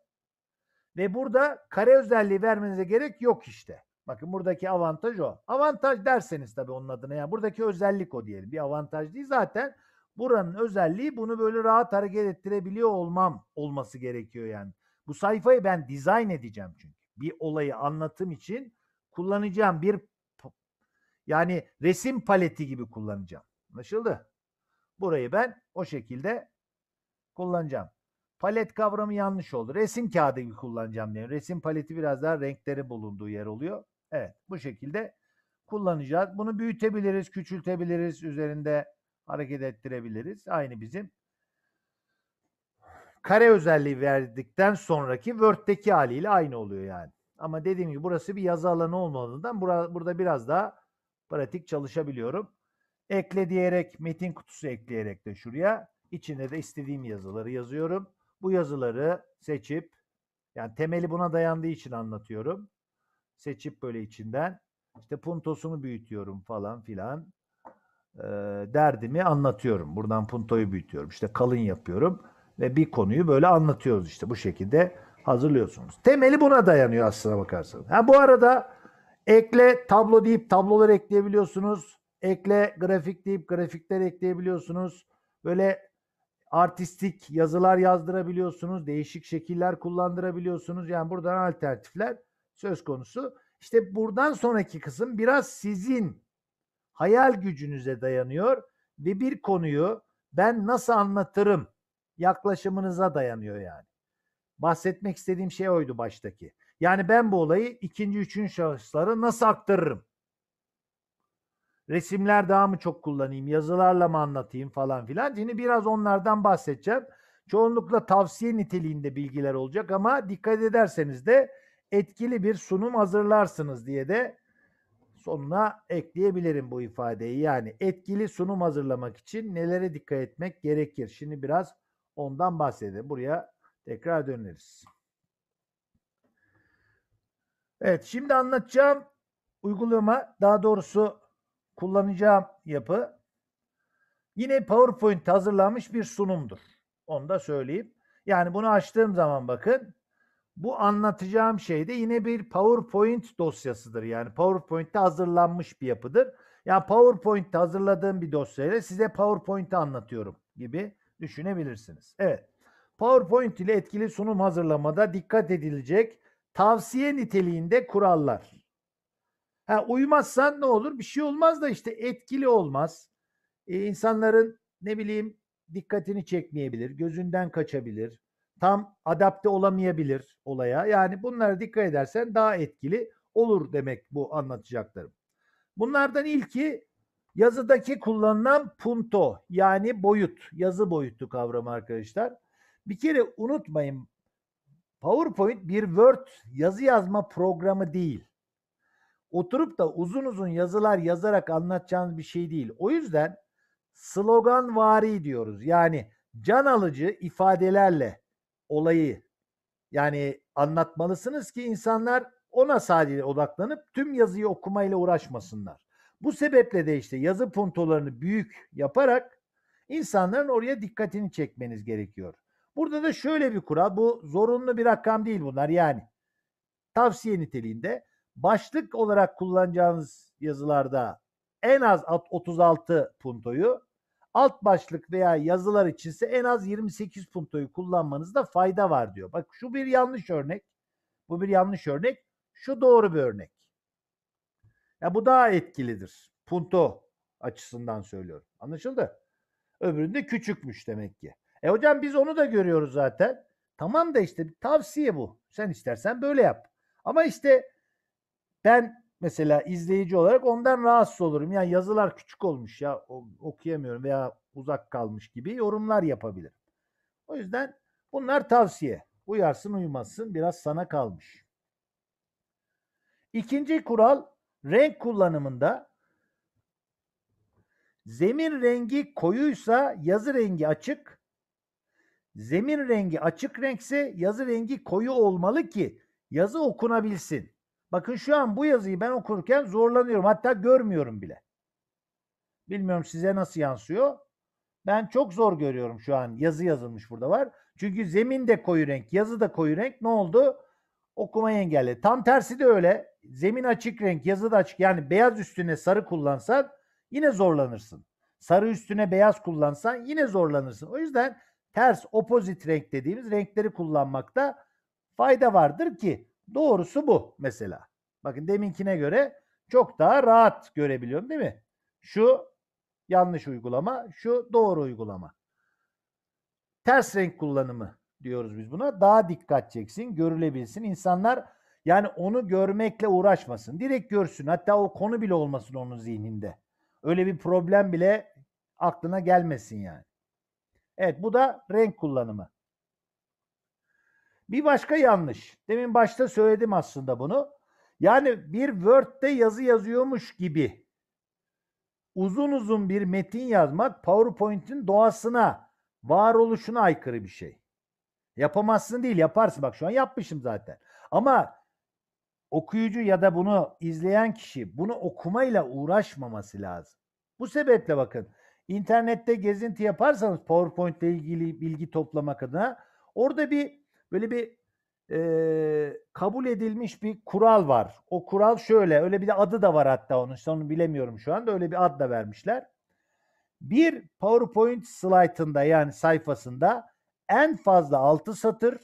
Ve burada kare özelliği vermenize gerek yok işte. Bakın buradaki avantaj o. Avantaj derseniz tabii onun adına. Yani buradaki özellik o diyelim. Bir avantaj değil zaten. Buranın özelliği bunu böyle rahat hareket ettirebiliyor olmam olması gerekiyor yani. Bu sayfayı ben dizayn edeceğim çünkü. Bir olayı anlatım için kullanacağım bir yani resim paleti gibi kullanacağım. Anlaşıldı. Burayı ben o şekilde kullanacağım. Palet kavramı yanlış oldu. Resim kağıdı gibi kullanacağım diyorum. Resim paleti biraz daha renkleri bulunduğu yer oluyor. Evet bu şekilde kullanacağız. Bunu büyütebiliriz, küçültebiliriz, üzerinde hareket ettirebiliriz. Aynı bizim kare özelliği verdikten sonraki Word'deki haliyle aynı oluyor yani. Ama dediğim gibi burası bir yazı alanı olmadığından burada biraz daha pratik çalışabiliyorum ekle diyerek metin kutusu ekleyerek de şuraya içine de istediğim yazıları yazıyorum. Bu yazıları seçip yani temeli buna dayandığı için anlatıyorum. Seçip böyle içinden işte puntosunu büyütüyorum falan filan. E, derdimi anlatıyorum. Buradan puntoyu büyütüyorum. İşte kalın yapıyorum ve bir konuyu böyle anlatıyoruz işte bu şekilde hazırlıyorsunuz. Temeli buna dayanıyor aslına bakarsanız. Ha bu arada ekle tablo deyip tablolar ekleyebiliyorsunuz ekle grafik deyip grafikler ekleyebiliyorsunuz. Böyle artistik yazılar yazdırabiliyorsunuz. Değişik şekiller kullandırabiliyorsunuz. Yani buradan alternatifler söz konusu. İşte buradan sonraki kısım biraz sizin hayal gücünüze dayanıyor ve bir konuyu ben nasıl anlatırım yaklaşımınıza dayanıyor yani. Bahsetmek istediğim şey oydu baştaki. Yani ben bu olayı ikinci, üçüncü şahıslara nasıl aktarırım? resimler daha mı çok kullanayım, yazılarla mı anlatayım falan filan. Şimdi biraz onlardan bahsedeceğim. Çoğunlukla tavsiye niteliğinde bilgiler olacak ama dikkat ederseniz de etkili bir sunum hazırlarsınız diye de sonuna ekleyebilirim bu ifadeyi. Yani etkili sunum hazırlamak için nelere dikkat etmek gerekir? Şimdi biraz ondan bahsedelim. Buraya tekrar döneriz. Evet şimdi anlatacağım uygulama daha doğrusu kullanacağım yapı yine PowerPoint hazırlanmış bir sunumdur. Onu da söyleyeyim. Yani bunu açtığım zaman bakın bu anlatacağım şey de yine bir PowerPoint dosyasıdır. Yani PowerPoint'te hazırlanmış bir yapıdır. Ya yani PowerPoint'te hazırladığım bir dosyayla size PowerPoint'i anlatıyorum gibi düşünebilirsiniz. Evet. PowerPoint ile etkili sunum hazırlamada dikkat edilecek tavsiye niteliğinde kurallar. Ha, uymazsan ne olur? Bir şey olmaz da işte etkili olmaz. E, ee, insanların ne bileyim dikkatini çekmeyebilir, gözünden kaçabilir, tam adapte olamayabilir olaya. Yani bunlara dikkat edersen daha etkili olur demek bu anlatacaklarım. Bunlardan ilki yazıdaki kullanılan punto yani boyut, yazı boyutu kavramı arkadaşlar. Bir kere unutmayın PowerPoint bir Word yazı yazma programı değil oturup da uzun uzun yazılar yazarak anlatacağınız bir şey değil. O yüzden slogan vari diyoruz. Yani can alıcı ifadelerle olayı yani anlatmalısınız ki insanlar ona sadece odaklanıp tüm yazıyı okumayla uğraşmasınlar. Bu sebeple de işte yazı puntolarını büyük yaparak insanların oraya dikkatini çekmeniz gerekiyor. Burada da şöyle bir kural bu zorunlu bir rakam değil bunlar yani tavsiye niteliğinde başlık olarak kullanacağınız yazılarda en az 36 puntoyu, alt başlık veya yazılar içinse en az 28 puntoyu kullanmanızda fayda var diyor. Bak şu bir yanlış örnek. Bu bir yanlış örnek. Şu doğru bir örnek. Ya bu daha etkilidir. Punto açısından söylüyorum. Anlaşıldı? Öbüründe küçükmüş demek ki. E hocam biz onu da görüyoruz zaten. Tamam da işte bir tavsiye bu. Sen istersen böyle yap. Ama işte ben mesela izleyici olarak ondan rahatsız olurum. Ya yani yazılar küçük olmuş ya okuyamıyorum veya uzak kalmış gibi yorumlar yapabilirim. O yüzden bunlar tavsiye. Uyarsın uyumasın biraz sana kalmış. İkinci kural renk kullanımında zemin rengi koyuysa yazı rengi açık, zemin rengi açık renkse yazı rengi koyu olmalı ki yazı okunabilsin. Bakın şu an bu yazıyı ben okurken zorlanıyorum. Hatta görmüyorum bile. Bilmiyorum size nasıl yansıyor. Ben çok zor görüyorum şu an. Yazı yazılmış burada var. Çünkü zemin de koyu renk, yazı da koyu renk. Ne oldu? Okumayı engelledi. Tam tersi de öyle. Zemin açık renk, yazı da açık. Yani beyaz üstüne sarı kullansan yine zorlanırsın. Sarı üstüne beyaz kullansan yine zorlanırsın. O yüzden ters, opozit renk dediğimiz renkleri kullanmakta fayda vardır ki Doğrusu bu mesela. Bakın deminkine göre çok daha rahat görebiliyorum değil mi? Şu yanlış uygulama, şu doğru uygulama. Ters renk kullanımı diyoruz biz buna. Daha dikkat çeksin, görülebilsin. İnsanlar yani onu görmekle uğraşmasın. Direkt görsün. Hatta o konu bile olmasın onun zihninde. Öyle bir problem bile aklına gelmesin yani. Evet bu da renk kullanımı. Bir başka yanlış. Demin başta söyledim aslında bunu. Yani bir Word'de yazı yazıyormuş gibi uzun uzun bir metin yazmak PowerPoint'in doğasına, varoluşuna aykırı bir şey. Yapamazsın değil, yaparsın. Bak şu an yapmışım zaten. Ama okuyucu ya da bunu izleyen kişi bunu okumayla uğraşmaması lazım. Bu sebeple bakın internette gezinti yaparsanız PowerPoint ile ilgili bilgi toplamak adına orada bir böyle bir e, kabul edilmiş bir kural var. O kural şöyle, öyle bir de adı da var hatta onun. Onu bilemiyorum şu anda. Öyle bir ad da vermişler. Bir PowerPoint slaytında yani sayfasında en fazla 6 satır,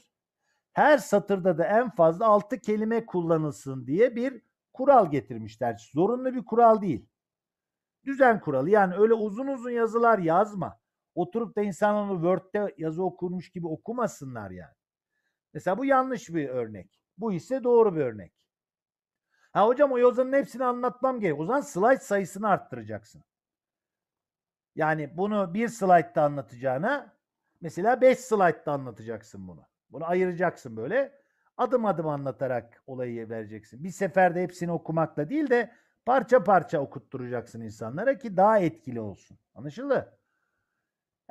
her satırda da en fazla 6 kelime kullanılsın diye bir kural getirmişler. Zorunlu bir kural değil. Düzen kuralı. Yani öyle uzun uzun yazılar yazma. Oturup da insanlar onu Word'de yazı okurmuş gibi okumasınlar yani. Mesela bu yanlış bir örnek. Bu ise doğru bir örnek. Ha hocam o yozanın hepsini anlatmam gerek. O zaman slide sayısını arttıracaksın. Yani bunu bir slide'da anlatacağına mesela 5 slide'da anlatacaksın bunu. Bunu ayıracaksın böyle. Adım adım anlatarak olayı vereceksin. Bir seferde hepsini okumakla değil de parça parça okutturacaksın insanlara ki daha etkili olsun. Anlaşıldı?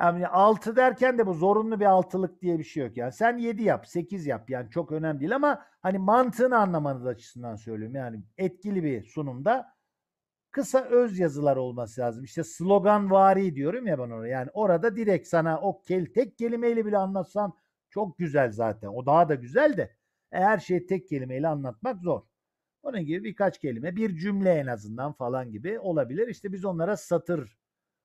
Yani altı derken de bu zorunlu bir altılık diye bir şey yok. Yani sen yedi yap, sekiz yap. Yani çok önemli değil ama hani mantığını anlamanız açısından söylüyorum. Yani etkili bir sunumda kısa öz yazılar olması lazım. İşte slogan vari diyorum ya ben ona. Yani orada direkt sana o kel, tek kelimeyle bile anlatsan çok güzel zaten. O daha da güzel de e, her şeyi tek kelimeyle anlatmak zor. Onun gibi birkaç kelime, bir cümle en azından falan gibi olabilir. İşte biz onlara satır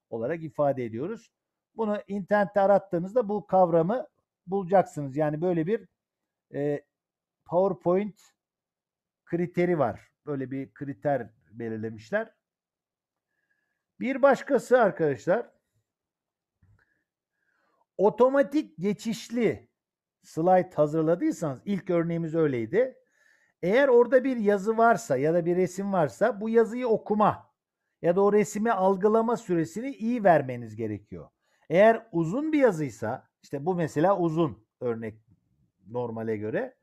olarak ifade ediyoruz. Bunu internette arattığınızda bu kavramı bulacaksınız. Yani böyle bir e, PowerPoint kriteri var. Böyle bir kriter belirlemişler. Bir başkası arkadaşlar otomatik geçişli slide hazırladıysanız ilk örneğimiz öyleydi. Eğer orada bir yazı varsa ya da bir resim varsa bu yazıyı okuma ya da o resmi algılama süresini iyi vermeniz gerekiyor. Eğer uzun bir yazıysa işte bu mesela uzun örnek normale göre.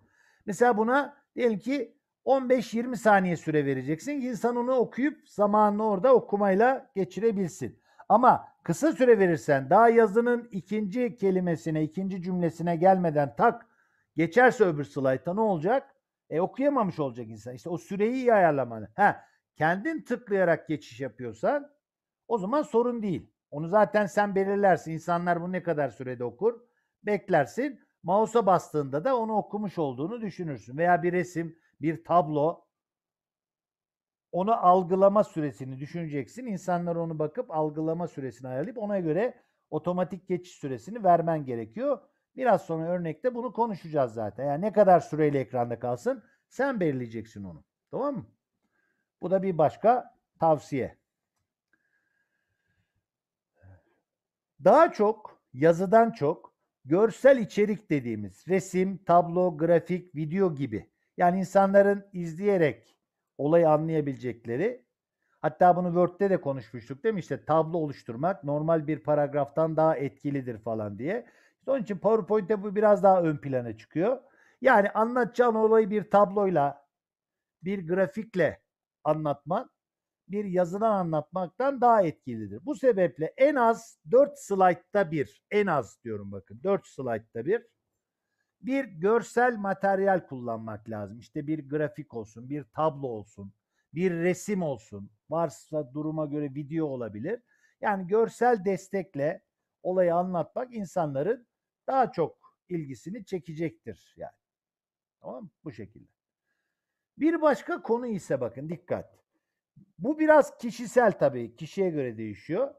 Mesela buna diyelim ki 15-20 saniye süre vereceksin ki insan onu okuyup zamanını orada okumayla geçirebilsin. Ama kısa süre verirsen daha yazının ikinci kelimesine, ikinci cümlesine gelmeden tak geçerse öbür slayta ne olacak? E okuyamamış olacak insan. İşte o süreyi iyi ayarlamalı. Ha, kendin tıklayarak geçiş yapıyorsan o zaman sorun değil. Onu zaten sen belirlersin. İnsanlar bunu ne kadar sürede okur? Beklersin. Mouse'a bastığında da onu okumuş olduğunu düşünürsün. Veya bir resim, bir tablo onu algılama süresini düşüneceksin. İnsanlar onu bakıp algılama süresini ayarlayıp ona göre otomatik geçiş süresini vermen gerekiyor. Biraz sonra örnekte bunu konuşacağız zaten. Yani ne kadar süreyle ekranda kalsın sen belirleyeceksin onu. Tamam mı? Bu da bir başka tavsiye. Daha çok yazıdan çok görsel içerik dediğimiz resim, tablo, grafik, video gibi yani insanların izleyerek olayı anlayabilecekleri hatta bunu Word'de de konuşmuştuk değil mi? İşte tablo oluşturmak normal bir paragraftan daha etkilidir falan diye. İşte onun için PowerPoint'te bu biraz daha ön plana çıkıyor. Yani anlatacağın olayı bir tabloyla, bir grafikle anlatman bir yazıdan anlatmaktan daha etkilidir. Bu sebeple en az 4 slaytta bir, en az diyorum bakın 4 slaytta bir bir görsel materyal kullanmak lazım. İşte bir grafik olsun, bir tablo olsun, bir resim olsun. Varsa duruma göre video olabilir. Yani görsel destekle olayı anlatmak insanların daha çok ilgisini çekecektir yani. Tamam mı? Bu şekilde. Bir başka konu ise bakın dikkat. Bu biraz kişisel tabii. Kişiye göre değişiyor.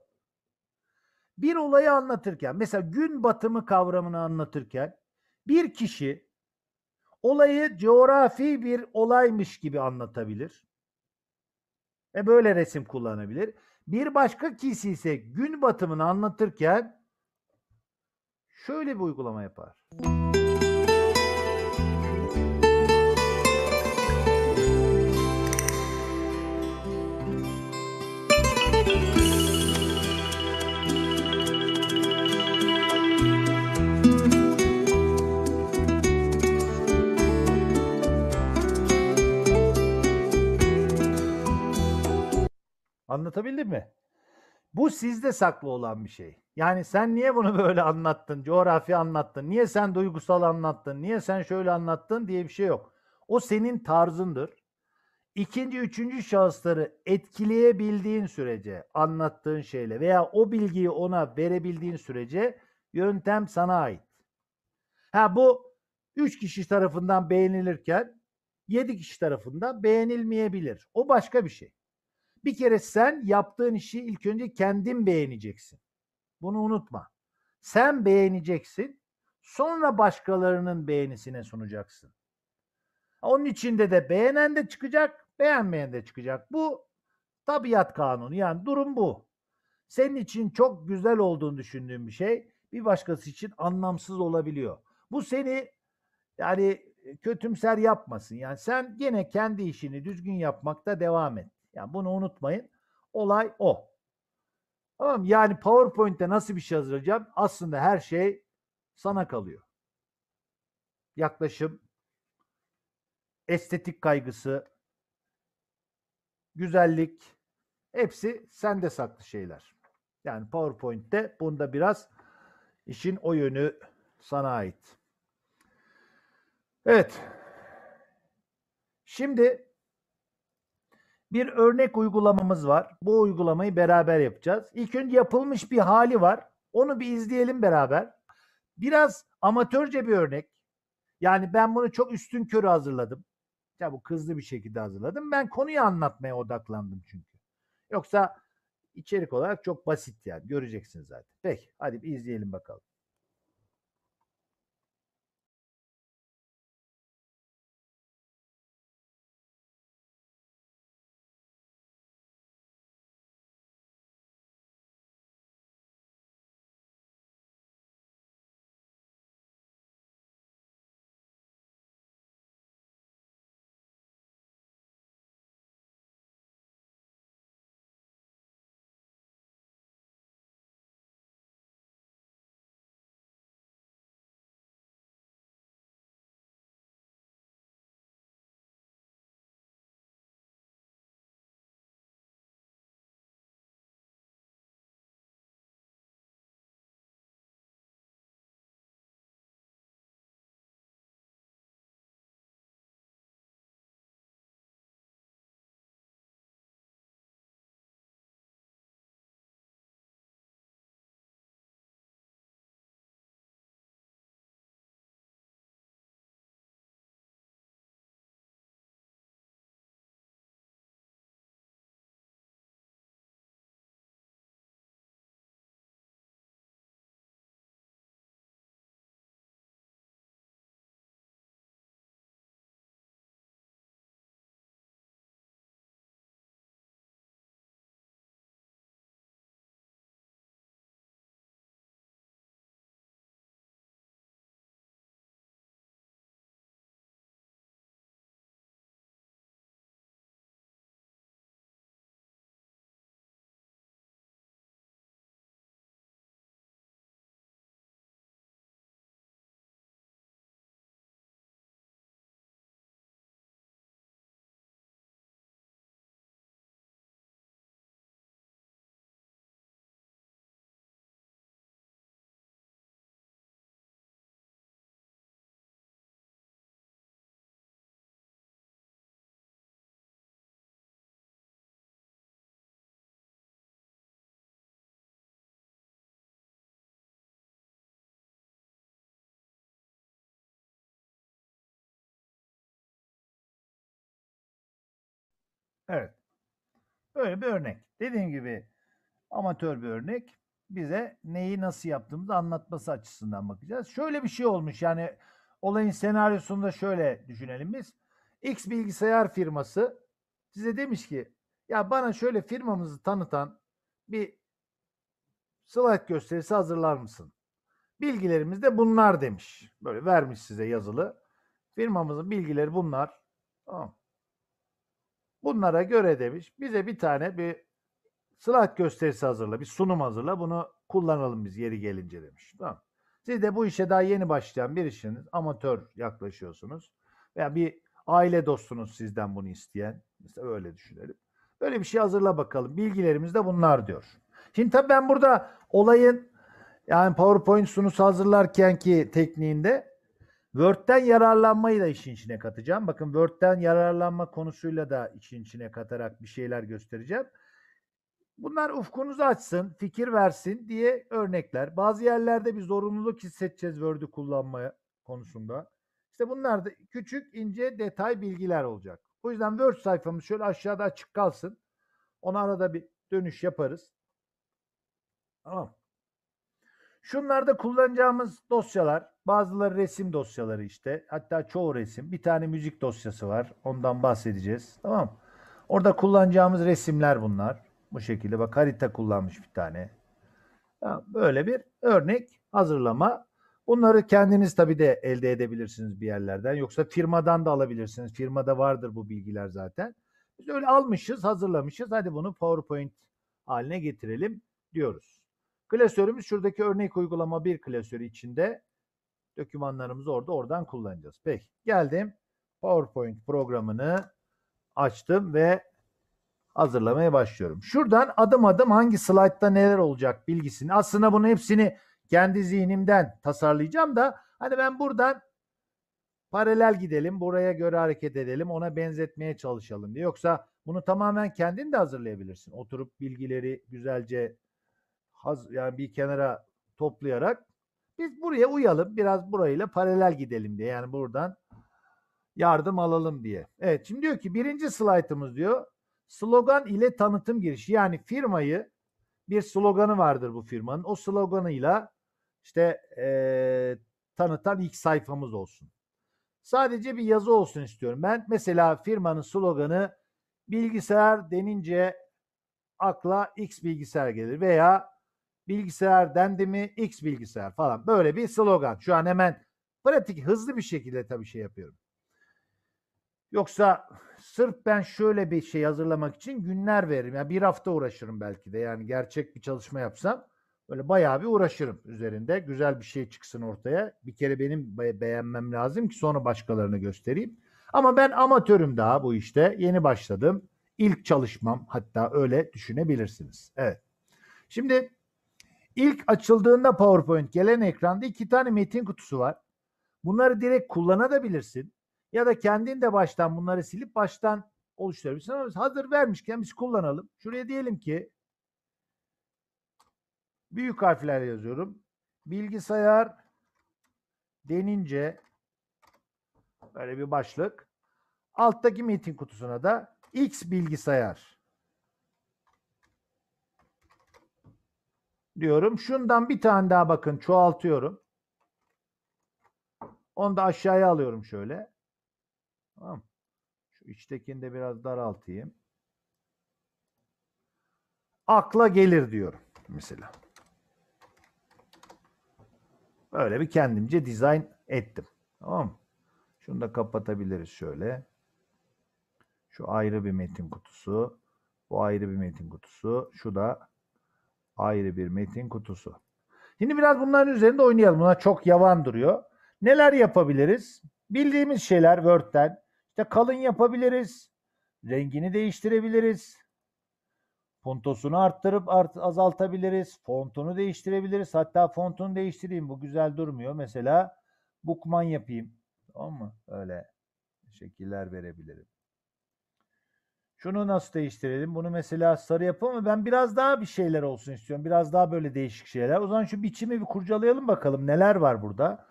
Bir olayı anlatırken mesela gün batımı kavramını anlatırken bir kişi olayı coğrafi bir olaymış gibi anlatabilir. Ve böyle resim kullanabilir. Bir başka kişi ise gün batımını anlatırken şöyle bir uygulama yapar. Anlatabildim mi? Bu sizde saklı olan bir şey. Yani sen niye bunu böyle anlattın? Coğrafya anlattın. Niye sen duygusal anlattın? Niye sen şöyle anlattın diye bir şey yok. O senin tarzındır. İkinci, üçüncü şahısları etkileyebildiğin sürece anlattığın şeyle veya o bilgiyi ona verebildiğin sürece yöntem sana ait. Ha bu üç kişi tarafından beğenilirken yedi kişi tarafından beğenilmeyebilir. O başka bir şey. Bir kere sen yaptığın işi ilk önce kendin beğeneceksin. Bunu unutma. Sen beğeneceksin. Sonra başkalarının beğenisine sunacaksın. Onun içinde de beğenen de çıkacak, beğenmeyen de çıkacak. Bu tabiat kanunu. Yani durum bu. Senin için çok güzel olduğunu düşündüğün bir şey bir başkası için anlamsız olabiliyor. Bu seni yani kötümser yapmasın. Yani sen gene kendi işini düzgün yapmakta devam et. Yani bunu unutmayın. Olay o. Tamam Yani PowerPoint'te nasıl bir şey hazırlayacağım? Aslında her şey sana kalıyor. Yaklaşım, estetik kaygısı, güzellik hepsi sende saklı şeyler. Yani PowerPoint'te bunda biraz işin o yönü sana ait. Evet. Şimdi bir örnek uygulamamız var. Bu uygulamayı beraber yapacağız. İlk önce yapılmış bir hali var. Onu bir izleyelim beraber. Biraz amatörce bir örnek. Yani ben bunu çok üstün körü hazırladım. Ya bu hızlı bir şekilde hazırladım. Ben konuyu anlatmaya odaklandım çünkü. Yoksa içerik olarak çok basit yani. Göreceksiniz zaten. Peki hadi bir izleyelim bakalım. Evet. Böyle bir örnek. Dediğim gibi amatör bir örnek. Bize neyi nasıl yaptığımızı anlatması açısından bakacağız. Şöyle bir şey olmuş yani olayın senaryosunda şöyle düşünelim biz. X bilgisayar firması size demiş ki ya bana şöyle firmamızı tanıtan bir slide gösterisi hazırlar mısın? Bilgilerimiz de bunlar demiş. Böyle vermiş size yazılı. Firmamızın bilgileri bunlar. Tamam. Bunlara göre demiş bize bir tane bir slide gösterisi hazırla, bir sunum hazırla. Bunu kullanalım biz yeri gelince demiş. Tamam. Siz de bu işe daha yeni başlayan bir işiniz, amatör yaklaşıyorsunuz. Veya bir aile dostunuz sizden bunu isteyen. Mesela öyle düşünelim. Böyle bir şey hazırla bakalım. Bilgilerimiz de bunlar diyor. Şimdi tabii ben burada olayın yani PowerPoint sunusu hazırlarken ki tekniğinde Word'den yararlanmayı da işin içine katacağım. Bakın Word'den yararlanma konusuyla da işin içine katarak bir şeyler göstereceğim. Bunlar ufkunuzu açsın, fikir versin diye örnekler. Bazı yerlerde bir zorunluluk hissedeceğiz Word'ü kullanmaya konusunda. İşte bunlar da küçük, ince, detay bilgiler olacak. O yüzden Word sayfamız şöyle aşağıda açık kalsın. Ona arada bir dönüş yaparız. Tamam. Şunlarda kullanacağımız dosyalar bazıları resim dosyaları işte. Hatta çoğu resim. Bir tane müzik dosyası var. Ondan bahsedeceğiz. Tamam Orada kullanacağımız resimler bunlar. Bu şekilde bak harita kullanmış bir tane. böyle bir örnek hazırlama. Bunları kendiniz tabii de elde edebilirsiniz bir yerlerden. Yoksa firmadan da alabilirsiniz. Firmada vardır bu bilgiler zaten. Biz öyle almışız, hazırlamışız. Hadi bunu PowerPoint haline getirelim diyoruz. Klasörümüz şuradaki örnek uygulama bir klasörü içinde. Dokümanlarımızı orada oradan kullanacağız. Peki geldim. PowerPoint programını açtım ve hazırlamaya başlıyorum. Şuradan adım adım hangi slaytta neler olacak bilgisini. Aslında bunu hepsini kendi zihnimden tasarlayacağım da hani ben buradan paralel gidelim, buraya göre hareket edelim, ona benzetmeye çalışalım diye. Yoksa bunu tamamen kendin de hazırlayabilirsin. Oturup bilgileri güzelce haz, yani bir kenara toplayarak biz buraya uyalım biraz burayla paralel gidelim diye yani buradan yardım alalım diye. Evet şimdi diyor ki birinci slaytımız diyor slogan ile tanıtım girişi yani firmayı bir sloganı vardır bu firmanın o sloganıyla işte e, tanıtan ilk sayfamız olsun. Sadece bir yazı olsun istiyorum. Ben mesela firmanın sloganı bilgisayar denince akla X bilgisayar gelir veya bilgisayar dendi mi X bilgisayar falan böyle bir slogan. Şu an hemen pratik hızlı bir şekilde tabii şey yapıyorum. Yoksa sırf ben şöyle bir şey hazırlamak için günler veririm. Yani bir hafta uğraşırım belki de. Yani gerçek bir çalışma yapsam böyle bayağı bir uğraşırım üzerinde. Güzel bir şey çıksın ortaya. Bir kere benim beğenmem lazım ki sonra başkalarına göstereyim. Ama ben amatörüm daha bu işte. Yeni başladım. İlk çalışmam hatta öyle düşünebilirsiniz. Evet. Şimdi İlk açıldığında PowerPoint gelen ekranda iki tane metin kutusu var. Bunları direkt kullanabilirsin. Ya da kendin de baştan bunları silip baştan oluşturabilirsin. Ama hazır vermişken biz kullanalım. Şuraya diyelim ki büyük harfler yazıyorum. Bilgisayar denince böyle bir başlık. Alttaki metin kutusuna da X bilgisayar diyorum. Şundan bir tane daha bakın çoğaltıyorum. Onu da aşağıya alıyorum şöyle. Tamam. Şu içtekini de biraz daraltayım. Akla gelir diyorum mesela. Böyle bir kendimce dizayn ettim. Tamam mı? Şunu da kapatabiliriz şöyle. Şu ayrı bir metin kutusu. Bu ayrı bir metin kutusu. Şu da Ayrı bir metin kutusu. Şimdi biraz bunların üzerinde oynayalım. Buna çok yavan duruyor. Neler yapabiliriz? Bildiğimiz şeyler Word'den. İşte kalın yapabiliriz. Rengini değiştirebiliriz. Puntosunu arttırıp art azaltabiliriz. Fontunu değiştirebiliriz. Hatta fontunu değiştireyim. Bu güzel durmuyor. Mesela Bookman yapayım. Tamam mı? Öyle şekiller verebilirim. Şunu nasıl değiştirelim? Bunu mesela sarı yapalım mı? ben biraz daha bir şeyler olsun istiyorum. Biraz daha böyle değişik şeyler. O zaman şu biçimi bir kurcalayalım bakalım neler var burada.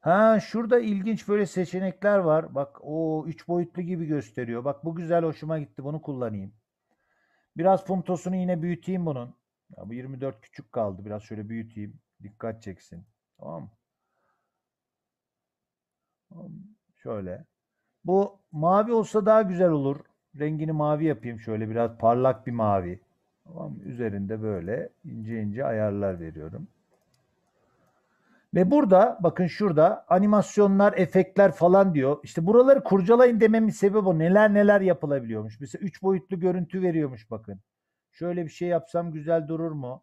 Ha şurada ilginç böyle seçenekler var. Bak o üç boyutlu gibi gösteriyor. Bak bu güzel hoşuma gitti. Bunu kullanayım. Biraz puntosunu yine büyüteyim bunun. Ya bu 24 küçük kaldı. Biraz şöyle büyüteyim. Dikkat çeksin. Tamam mı? Şöyle. Bu mavi olsa daha güzel olur rengini mavi yapayım şöyle biraz parlak bir mavi. Tamam Üzerinde böyle ince ince ayarlar veriyorum. Ve burada bakın şurada animasyonlar, efektler falan diyor. İşte buraları kurcalayın dememin sebebi o. Neler neler yapılabiliyormuş. Mesela 3 boyutlu görüntü veriyormuş bakın. Şöyle bir şey yapsam güzel durur mu?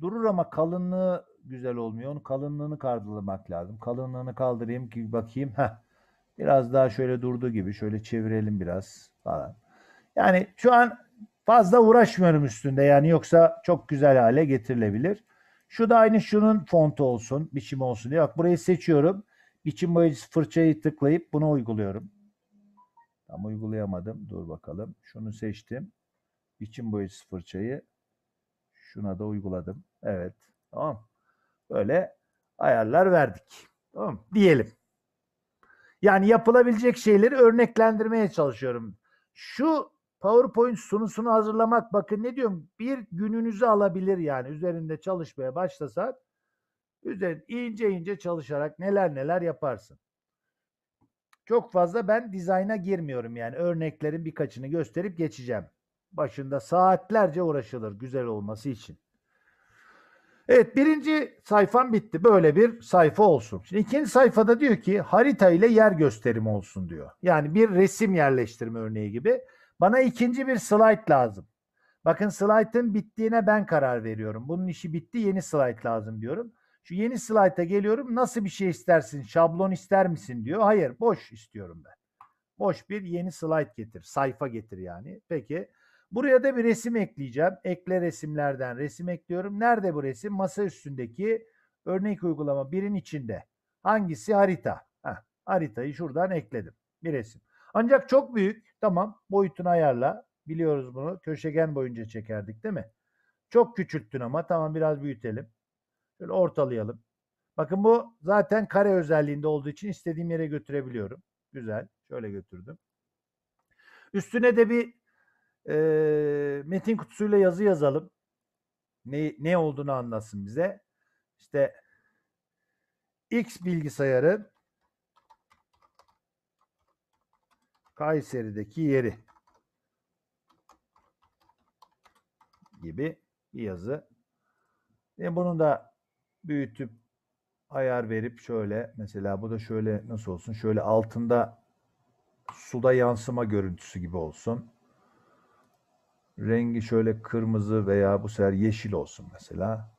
Durur ama kalınlığı güzel olmuyor. Onun kalınlığını kaldırmak lazım. Kalınlığını kaldırayım ki bakayım. Heh. Biraz daha şöyle durduğu gibi şöyle çevirelim biraz falan. Yani şu an fazla uğraşmıyorum üstünde yani yoksa çok güzel hale getirilebilir. Şu da aynı şunun fontu olsun, biçimi olsun diye. Bak burayı seçiyorum. Biçim boyacısı fırçayı tıklayıp bunu uyguluyorum. Tam uygulayamadım. Dur bakalım. Şunu seçtim. Biçim boyacısı fırçayı şuna da uyguladım. Evet. Tamam. Böyle ayarlar verdik. Tamam. Diyelim. Yani yapılabilecek şeyleri örneklendirmeye çalışıyorum. Şu PowerPoint sunusunu hazırlamak bakın ne diyorum bir gününüzü alabilir yani üzerinde çalışmaya başlasak üzerinde ince ince çalışarak neler neler yaparsın. Çok fazla ben dizayna girmiyorum yani örneklerin birkaçını gösterip geçeceğim. Başında saatlerce uğraşılır güzel olması için. Evet birinci sayfam bitti. Böyle bir sayfa olsun. Şimdi ikinci sayfada diyor ki harita ile yer gösterimi olsun diyor. Yani bir resim yerleştirme örneği gibi. Bana ikinci bir slide lazım. Bakın slaytın bittiğine ben karar veriyorum. Bunun işi bitti yeni slide lazım diyorum. Şu yeni slayta geliyorum. Nasıl bir şey istersin? Şablon ister misin diyor. Hayır boş istiyorum ben. Boş bir yeni slide getir. Sayfa getir yani. Peki Buraya da bir resim ekleyeceğim. Ekle resimlerden resim ekliyorum. Nerede bu resim? Masa üstündeki örnek uygulama birin içinde. Hangisi? Harita. Heh, haritayı şuradan ekledim. Bir resim. Ancak çok büyük. Tamam boyutunu ayarla. Biliyoruz bunu. Köşegen boyunca çekerdik değil mi? Çok küçülttün ama tamam biraz büyütelim. böyle ortalayalım. Bakın bu zaten kare özelliğinde olduğu için istediğim yere götürebiliyorum. Güzel. Şöyle götürdüm. Üstüne de bir e, metin kutusuyla yazı yazalım. Ne, ne olduğunu anlasın bize. İşte X bilgisayarı Kayseri'deki yeri gibi bir yazı. Ve bunu da büyütüp ayar verip şöyle mesela bu da şöyle nasıl olsun? Şöyle altında suda yansıma görüntüsü gibi olsun rengi şöyle kırmızı veya bu sefer yeşil olsun mesela.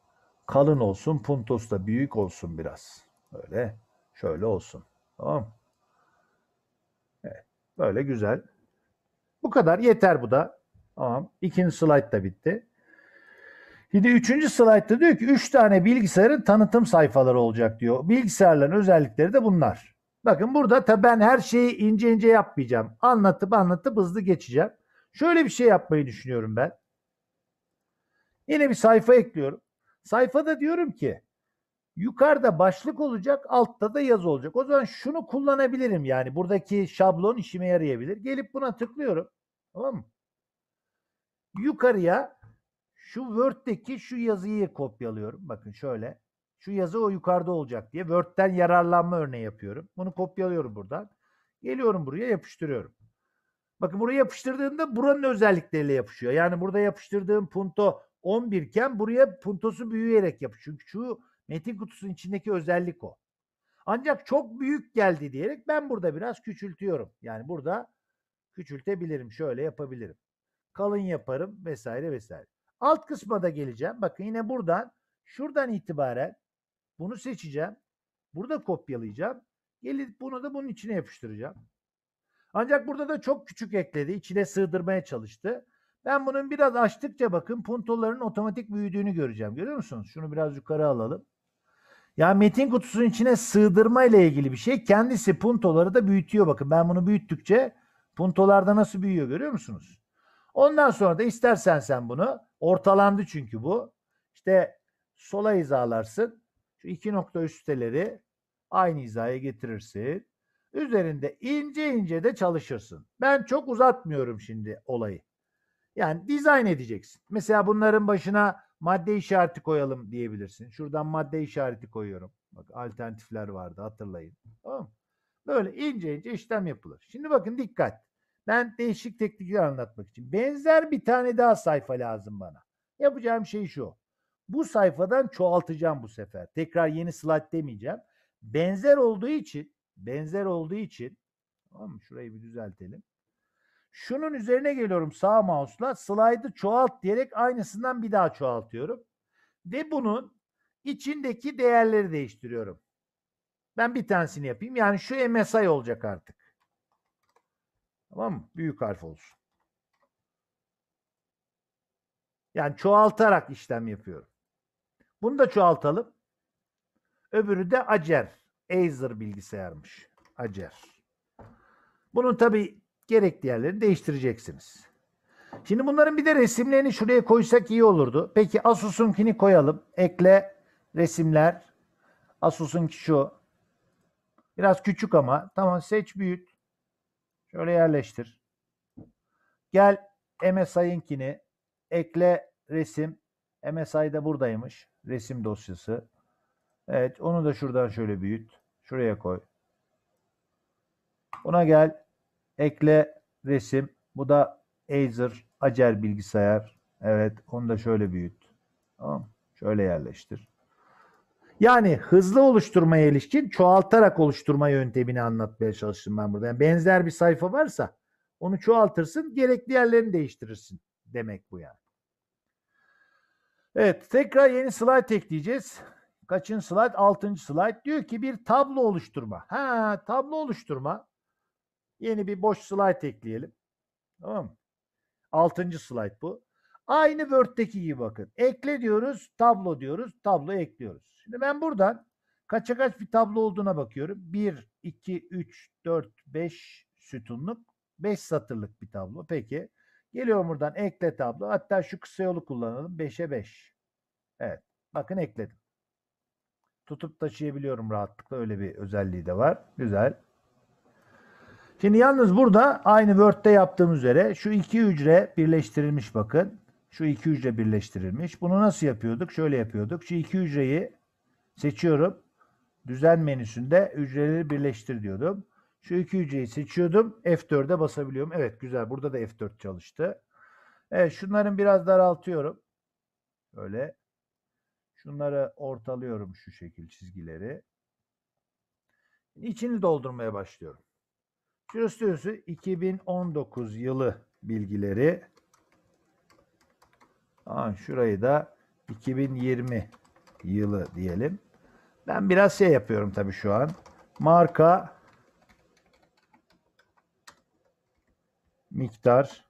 Kalın olsun, puntos da büyük olsun biraz. Böyle şöyle olsun. Tamam Evet, böyle güzel. Bu kadar yeter bu da. Tamam. ikinci slide da bitti. Şimdi üçüncü slaytta diyor ki üç tane bilgisayarın tanıtım sayfaları olacak diyor. Bilgisayarların özellikleri de bunlar. Bakın burada tabi ben her şeyi ince ince yapmayacağım. Anlatıp anlatıp hızlı geçeceğim. Şöyle bir şey yapmayı düşünüyorum ben. Yine bir sayfa ekliyorum. Sayfada diyorum ki yukarıda başlık olacak, altta da yazı olacak. O zaman şunu kullanabilirim yani. Buradaki şablon işime yarayabilir. Gelip buna tıklıyorum. Tamam mı? Yukarıya şu Word'deki şu yazıyı kopyalıyorum. Bakın şöyle. Şu yazı o yukarıda olacak diye Word'den yararlanma örneği yapıyorum. Bunu kopyalıyorum buradan. Geliyorum buraya yapıştırıyorum. Bakın buraya yapıştırdığında buranın özellikleriyle yapışıyor. Yani burada yapıştırdığım punto 11 iken buraya puntosu büyüyerek yapışıyor. Çünkü şu metin kutusunun içindeki özellik o. Ancak çok büyük geldi diyerek ben burada biraz küçültüyorum. Yani burada küçültebilirim. Şöyle yapabilirim. Kalın yaparım vesaire vesaire. Alt kısma da geleceğim. Bakın yine buradan şuradan itibaren bunu seçeceğim. Burada kopyalayacağım. Gelip bunu da bunun içine yapıştıracağım. Ancak burada da çok küçük ekledi. İçine sığdırmaya çalıştı. Ben bunun biraz açtıkça bakın puntoların otomatik büyüdüğünü göreceğim. Görüyor musunuz? Şunu biraz yukarı alalım. Ya metin kutusunun içine sığdırma ile ilgili bir şey. Kendisi puntoları da büyütüyor. Bakın ben bunu büyüttükçe puntolarda nasıl büyüyor görüyor musunuz? Ondan sonra da istersen sen bunu ortalandı çünkü bu. İşte sola hizalarsın. Şu iki nokta üsteleri aynı hizaya getirirsin. Üzerinde ince ince de çalışırsın. Ben çok uzatmıyorum şimdi olayı. Yani dizayn edeceksin. Mesela bunların başına madde işareti koyalım diyebilirsin. Şuradan madde işareti koyuyorum. Bak alternatifler vardı hatırlayın. Tamam Böyle ince ince işlem yapılır. Şimdi bakın dikkat. Ben değişik teknikler anlatmak için. Benzer bir tane daha sayfa lazım bana. Yapacağım şey şu. Bu sayfadan çoğaltacağım bu sefer. Tekrar yeni slide demeyeceğim. Benzer olduğu için benzer olduğu için tamam mı? Şurayı bir düzeltelim. Şunun üzerine geliyorum sağ mouse'la slide'ı çoğalt diyerek aynısından bir daha çoğaltıyorum. Ve bunun içindeki değerleri değiştiriyorum. Ben bir tanesini yapayım. Yani şu MSI olacak artık. Tamam mı? Büyük harf olsun. Yani çoğaltarak işlem yapıyorum. Bunu da çoğaltalım. Öbürü de acer. Acer bilgisayarmış. Acer. Bunun tabi gerekli yerleri değiştireceksiniz. Şimdi bunların bir de resimlerini şuraya koysak iyi olurdu. Peki Asus'unkini koyalım. Ekle resimler. Asus'unki şu. Biraz küçük ama. Tamam seç büyüt. Şöyle yerleştir. Gel MSI'nkini ekle resim. MSI'da buradaymış. Resim dosyası. Evet onu da şuradan şöyle büyüt. Şuraya koy. Buna gel. Ekle resim. Bu da Acer Acer bilgisayar. Evet onu da şöyle büyüt. Tamam Şöyle yerleştir. Yani hızlı oluşturmaya ilişkin çoğaltarak oluşturma yöntemini anlatmaya çalıştım ben burada. Yani benzer bir sayfa varsa onu çoğaltırsın, gerekli yerlerini değiştirirsin demek bu yani. Evet, tekrar yeni slide ekleyeceğiz. Kaçıncı slide? Altıncı slide. Diyor ki bir tablo oluşturma. Ha tablo oluşturma. Yeni bir boş slide ekleyelim. Tamam mı? Altıncı slide bu. Aynı Word'deki gibi bakın. Ekle diyoruz, tablo diyoruz, tablo ekliyoruz. Şimdi ben buradan kaça kaç bir tablo olduğuna bakıyorum. 1, 2, 3, 4, 5 sütunluk, 5 satırlık bir tablo. Peki. Geliyorum buradan ekle tablo. Hatta şu kısa yolu kullanalım. 5'e 5. Evet. Bakın ekledim tutup taşıyabiliyorum rahatlıkla. Öyle bir özelliği de var. Güzel. Şimdi yalnız burada aynı Word'te yaptığım üzere şu iki hücre birleştirilmiş bakın. Şu iki hücre birleştirilmiş. Bunu nasıl yapıyorduk? Şöyle yapıyorduk. Şu iki hücreyi seçiyorum. Düzen menüsünde hücreleri birleştir diyordum. Şu iki hücreyi seçiyordum. F4'e basabiliyorum. Evet güzel. Burada da F4 çalıştı. Evet şunların biraz daraltıyorum. Böyle. Şunları ortalıyorum şu şekil çizgileri. İçini doldurmaya başlıyorum. Cürüs 2019 yılı bilgileri. Aa, şurayı da 2020 yılı diyelim. Ben biraz şey yapıyorum tabii şu an. Marka miktar.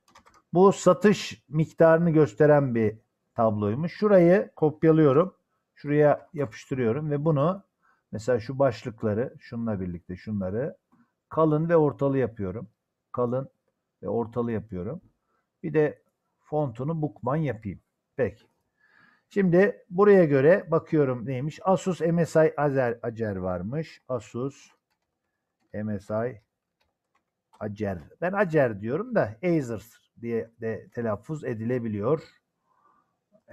Bu satış miktarını gösteren bir tabloymuş. Şurayı kopyalıyorum şuraya yapıştırıyorum ve bunu mesela şu başlıkları şunla birlikte şunları kalın ve ortalı yapıyorum. Kalın ve ortalı yapıyorum. Bir de fontunu Bookman yapayım. Peki. Şimdi buraya göre bakıyorum neymiş. Asus MSI Acer, Acer varmış. Asus MSI Acer. Ben Acer diyorum da Acer diye de telaffuz edilebiliyor.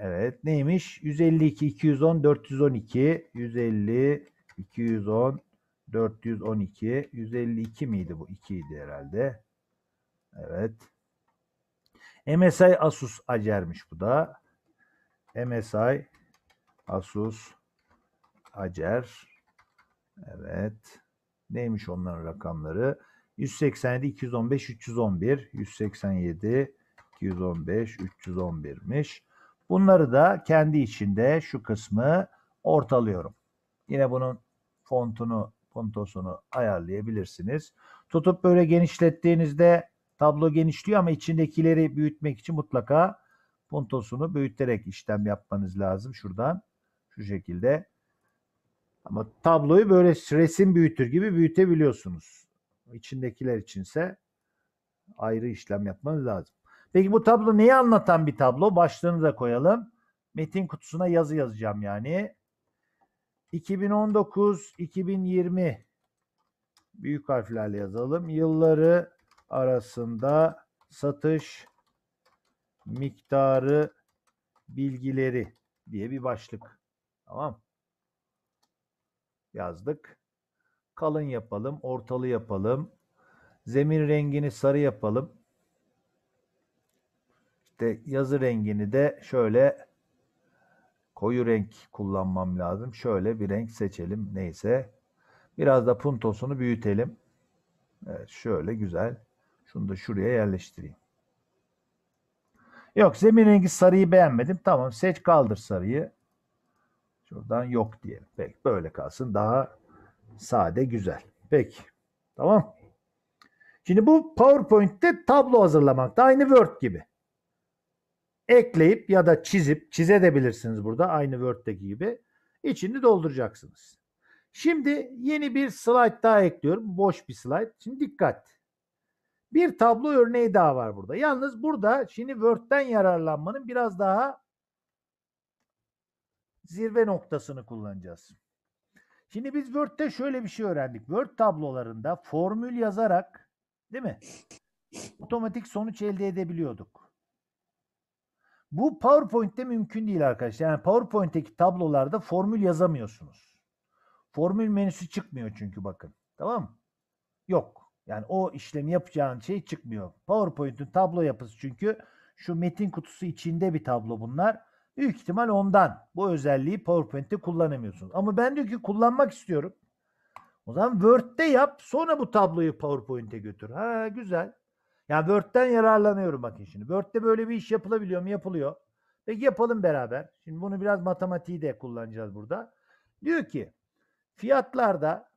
Evet neymiş? 152, 210, 412, 150, 210, 412, 152 miydi bu? 2 idi herhalde. Evet. MSI Asus Acer'miş bu da. MSI Asus Acer. Evet. Neymiş onların rakamları? 187, 215, 311, 187, 215, 311'miş. Bunları da kendi içinde şu kısmı ortalıyorum. Yine bunun fontunu, fontosunu ayarlayabilirsiniz. Tutup böyle genişlettiğinizde tablo genişliyor ama içindekileri büyütmek için mutlaka fontosunu büyüterek işlem yapmanız lazım. Şuradan şu şekilde. Ama tabloyu böyle resim büyütür gibi büyütebiliyorsunuz. İçindekiler içinse ayrı işlem yapmanız lazım. Peki bu tablo neyi anlatan bir tablo? Başlığını da koyalım. Metin kutusuna yazı yazacağım yani. 2019-2020 büyük harflerle yazalım. Yılları arasında satış miktarı bilgileri diye bir başlık. Tamam. Yazdık. Kalın yapalım, ortalı yapalım. Zemin rengini sarı yapalım. İşte yazı rengini de şöyle koyu renk kullanmam lazım. Şöyle bir renk seçelim neyse. Biraz da puntosunu büyütelim. Evet, şöyle güzel. Şunu da şuraya yerleştireyim. Yok zemin rengi sarıyı beğenmedim. Tamam seç kaldır sarıyı. Şuradan yok diye. Peki böyle kalsın. Daha sade güzel. Peki. Tamam. Şimdi bu PowerPoint'te tablo hazırlamakta aynı Word gibi ekleyip ya da çizip çizebilirsiniz burada aynı Word'deki gibi. İçini dolduracaksınız. Şimdi yeni bir slide daha ekliyorum. Boş bir slide. Şimdi dikkat. Bir tablo örneği daha var burada. Yalnız burada şimdi Word'den yararlanmanın biraz daha zirve noktasını kullanacağız. Şimdi biz Word'te şöyle bir şey öğrendik. Word tablolarında formül yazarak değil mi? Otomatik sonuç elde edebiliyorduk. Bu PowerPoint'te mümkün değil arkadaşlar. Yani PowerPoint'teki tablolarda formül yazamıyorsunuz. Formül menüsü çıkmıyor çünkü bakın. Tamam mı? Yok. Yani o işlemi yapacağın şey çıkmıyor. PowerPoint'in tablo yapısı çünkü şu metin kutusu içinde bir tablo bunlar. Büyük ihtimal ondan bu özelliği PowerPoint'te kullanamıyorsunuz. Ama ben diyor ki kullanmak istiyorum. O zaman Word'de yap sonra bu tabloyu PowerPoint'e götür. Ha güzel. Yani Word'den yararlanıyorum bakın şimdi. Word'de böyle bir iş yapılabiliyor mu? Yapılıyor. Peki yapalım beraber. Şimdi bunu biraz matematiği de kullanacağız burada. Diyor ki fiyatlarda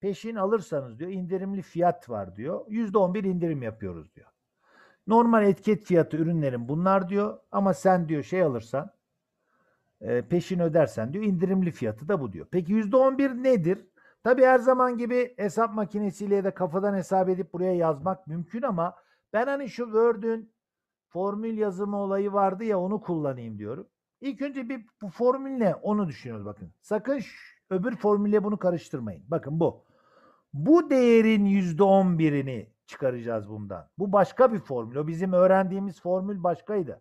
peşin alırsanız diyor indirimli fiyat var diyor. %11 indirim yapıyoruz diyor. Normal etiket fiyatı ürünlerin bunlar diyor ama sen diyor şey alırsan e, peşin ödersen diyor indirimli fiyatı da bu diyor. Peki %11 nedir? Tabi her zaman gibi hesap makinesiyle de kafadan hesap edip buraya yazmak mümkün ama ben hani şu Word'ün formül yazımı olayı vardı ya onu kullanayım diyorum. İlk önce bir bu formül ne onu düşünüyoruz bakın. Sakın öbür formülle bunu karıştırmayın. Bakın bu. Bu değerin %11'ini çıkaracağız bundan. Bu başka bir formül. O bizim öğrendiğimiz formül başkaydı.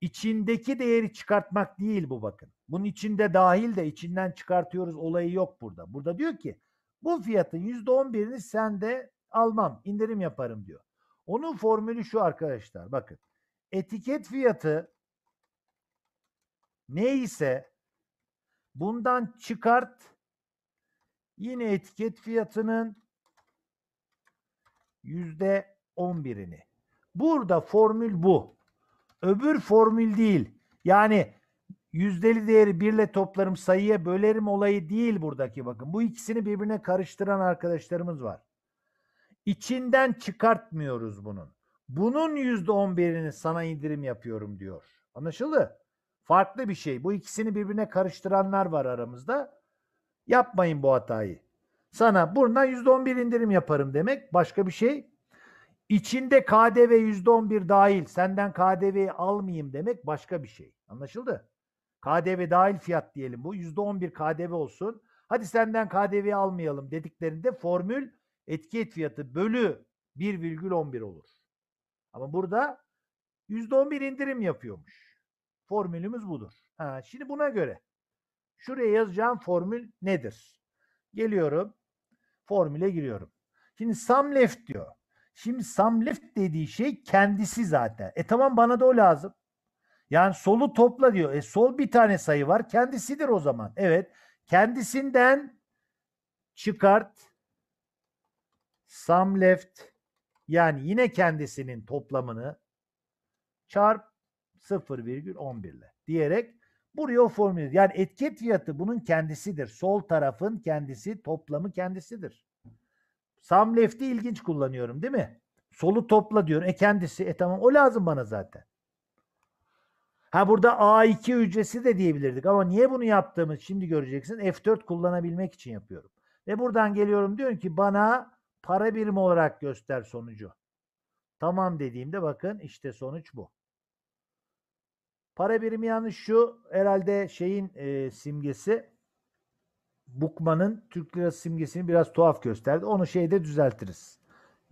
İçindeki değeri çıkartmak değil bu bakın. Bunun içinde dahil de içinden çıkartıyoruz olayı yok burada. Burada diyor ki bu fiyatın %11'ini sen de almam indirim yaparım diyor. Onun formülü şu arkadaşlar. Bakın. Etiket fiyatı neyse bundan çıkart yine etiket fiyatının yüzde on birini. Burada formül bu. Öbür formül değil. Yani yüzdeli değeri birle toplarım sayıya bölerim olayı değil buradaki bakın. Bu ikisini birbirine karıştıran arkadaşlarımız var. İçinden çıkartmıyoruz bunun. Bunun yüzde on birini sana indirim yapıyorum diyor. Anlaşıldı? Farklı bir şey. Bu ikisini birbirine karıştıranlar var aramızda. Yapmayın bu hatayı. Sana bundan yüzde on bir indirim yaparım demek. Başka bir şey. İçinde KDV yüzde on bir dahil. Senden KDV'yi almayayım demek başka bir şey. Anlaşıldı? KDV dahil fiyat diyelim bu. yüzde on bir KDV olsun. Hadi senden KDV almayalım dediklerinde formül Etki et fiyatı bölü 1,11 olur. Ama burada %11 indirim yapıyormuş. Formülümüz budur. Ha, şimdi buna göre şuraya yazacağım formül nedir? Geliyorum. Formüle giriyorum. Şimdi sum left diyor. Şimdi sum left dediği şey kendisi zaten. E tamam bana da o lazım. Yani solu topla diyor. E sol bir tane sayı var. Kendisidir o zaman. Evet. Kendisinden çıkart sum left yani yine kendisinin toplamını çarp 0,11 ile diyerek buraya o formülü yani etiket fiyatı bunun kendisidir. Sol tarafın kendisi toplamı kendisidir. Sum left'i ilginç kullanıyorum değil mi? Solu topla diyorum. E kendisi. E tamam o lazım bana zaten. Ha burada A2 hücresi de diyebilirdik ama niye bunu yaptığımız şimdi göreceksin. F4 kullanabilmek için yapıyorum. Ve buradan geliyorum diyorum ki bana para birimi olarak göster sonucu. Tamam dediğimde bakın işte sonuç bu. Para birimi yanlış şu herhalde şeyin e, simgesi Bukman'ın Türk lirası simgesini biraz tuhaf gösterdi. Onu şeyde düzeltiriz.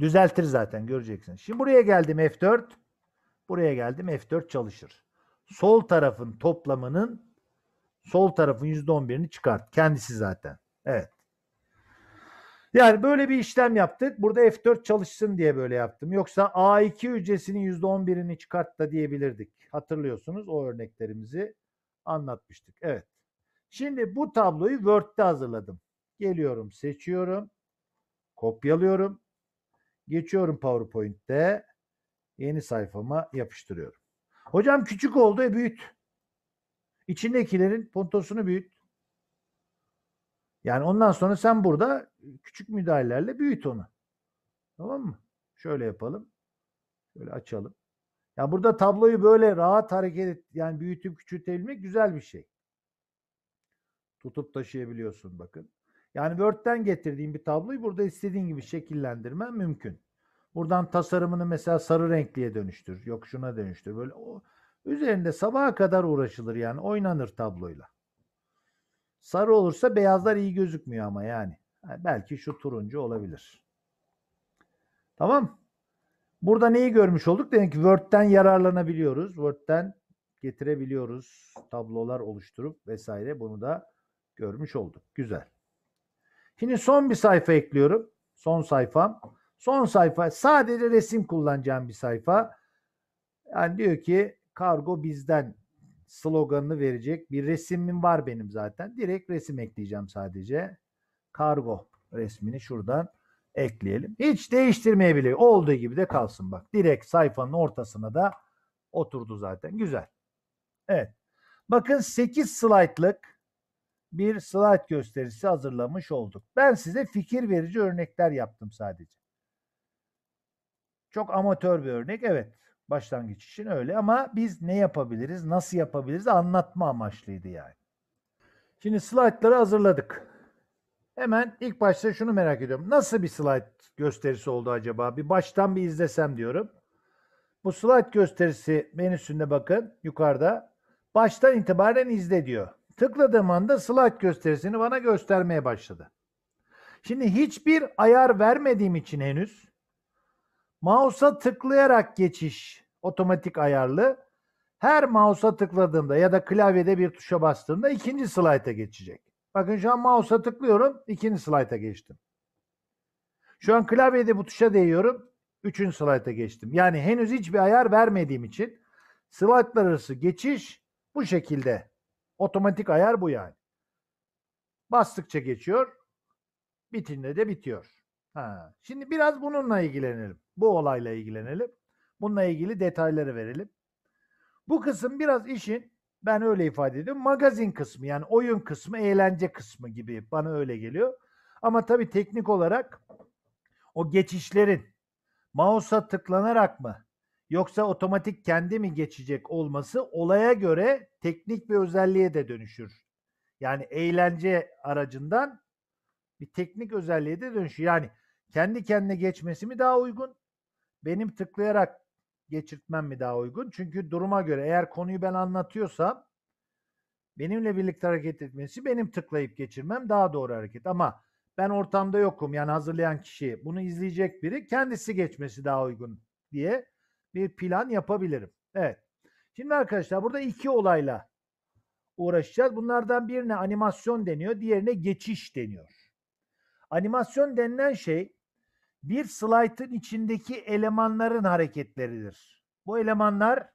Düzeltir zaten göreceksin. Şimdi buraya geldim F4. Buraya geldim F4 çalışır. Sol tarafın toplamının sol tarafın %11'ini çıkart. Kendisi zaten. Evet. Yani böyle bir işlem yaptık. Burada F4 çalışsın diye böyle yaptım. Yoksa A2 hücresinin %11'ini çıkart da diyebilirdik. Hatırlıyorsunuz o örneklerimizi anlatmıştık. Evet. Şimdi bu tabloyu Word'de hazırladım. Geliyorum, seçiyorum. Kopyalıyorum. Geçiyorum PowerPoint'te. Yeni sayfama yapıştırıyorum. Hocam küçük oldu, e büyüt. İçindekilerin pontosunu büyüt. Yani ondan sonra sen burada küçük müdahalelerle büyüt onu. Tamam mı? Şöyle yapalım. Şöyle açalım. Ya burada tabloyu böyle rahat hareket et, yani büyütüp küçültebilmek güzel bir şey. Tutup taşıyabiliyorsun bakın. Yani Word'den getirdiğim bir tabloyu burada istediğin gibi şekillendirmen mümkün. Buradan tasarımını mesela sarı renkliye dönüştür. Yok şuna dönüştür. Böyle o üzerinde sabaha kadar uğraşılır yani oynanır tabloyla. Sarı olursa beyazlar iyi gözükmüyor ama yani. belki şu turuncu olabilir. Tamam. Burada neyi görmüş olduk? Demek ki Word'den yararlanabiliyoruz. Word'den getirebiliyoruz. Tablolar oluşturup vesaire bunu da görmüş olduk. Güzel. Şimdi son bir sayfa ekliyorum. Son sayfam. Son sayfa sadece resim kullanacağım bir sayfa. Yani diyor ki kargo bizden sloganını verecek bir resimim var benim zaten. Direkt resim ekleyeceğim sadece. Kargo resmini şuradan ekleyelim. Hiç değiştirmeye olduğu gibi de kalsın bak. Direkt sayfanın ortasına da oturdu zaten. Güzel. Evet. Bakın 8 slaytlık bir slayt gösterisi hazırlamış olduk. Ben size fikir verici örnekler yaptım sadece. Çok amatör bir örnek. Evet. Başlangıç için öyle ama biz ne yapabiliriz, nasıl yapabiliriz anlatma amaçlıydı yani. Şimdi slaytları hazırladık. Hemen ilk başta şunu merak ediyorum. Nasıl bir slayt gösterisi oldu acaba? Bir baştan bir izlesem diyorum. Bu slayt gösterisi menüsünde bakın yukarıda. Baştan itibaren izle diyor. Tıkladığım anda slayt gösterisini bana göstermeye başladı. Şimdi hiçbir ayar vermediğim için henüz Mouse'a tıklayarak geçiş otomatik ayarlı. Her mouse'a tıkladığımda ya da klavyede bir tuşa bastığımda ikinci slayta geçecek. Bakın şu an mouse'a tıklıyorum. ikinci slayta geçtim. Şu an klavyede bu tuşa değiyorum. Üçüncü slayta geçtim. Yani henüz hiçbir ayar vermediğim için slaytlar arası geçiş bu şekilde. Otomatik ayar bu yani. Bastıkça geçiyor. Bitince de bitiyor. Ha. Şimdi biraz bununla ilgilenelim. Bu olayla ilgilenelim. Bununla ilgili detayları verelim. Bu kısım biraz işin ben öyle ifade ediyorum. Magazin kısmı yani oyun kısmı, eğlence kısmı gibi bana öyle geliyor. Ama tabii teknik olarak o geçişlerin mouse'a tıklanarak mı yoksa otomatik kendi mi geçecek olması olaya göre teknik bir özelliğe de dönüşür. Yani eğlence aracından bir teknik özelliğe de dönüşür. Yani kendi kendine geçmesi mi daha uygun benim tıklayarak geçirtmem mi daha uygun? Çünkü duruma göre eğer konuyu ben anlatıyorsam benimle birlikte hareket etmesi benim tıklayıp geçirmem daha doğru hareket. Ama ben ortamda yokum yani hazırlayan kişi bunu izleyecek biri kendisi geçmesi daha uygun diye bir plan yapabilirim. Evet. Şimdi arkadaşlar burada iki olayla uğraşacağız. Bunlardan birine animasyon deniyor, diğerine geçiş deniyor. Animasyon denilen şey bir slaytın içindeki elemanların hareketleridir. Bu elemanlar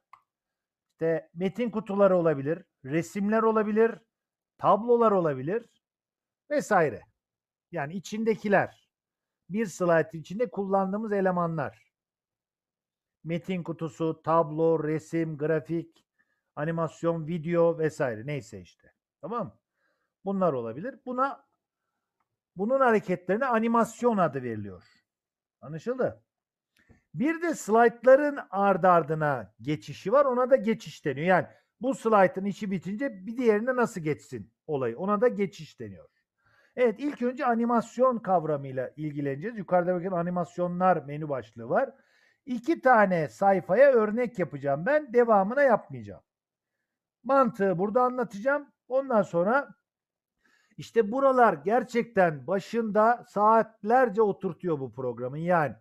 işte metin kutuları olabilir, resimler olabilir, tablolar olabilir vesaire. Yani içindekiler. Bir slaytın içinde kullandığımız elemanlar. Metin kutusu, tablo, resim, grafik, animasyon, video vesaire neyse işte. Tamam mı? Bunlar olabilir. Buna bunun hareketlerine animasyon adı veriliyor. Anlaşıldı. Bir de slaytların ard ardına geçişi var. Ona da geçiş deniyor. Yani bu slaytın içi bitince bir diğerine nasıl geçsin olayı. Ona da geçiş deniyor. Evet ilk önce animasyon kavramıyla ilgileneceğiz. Yukarıda bakın animasyonlar menü başlığı var. İki tane sayfaya örnek yapacağım ben. Devamına yapmayacağım. Mantığı burada anlatacağım. Ondan sonra işte buralar gerçekten başında saatlerce oturtuyor bu programın yani.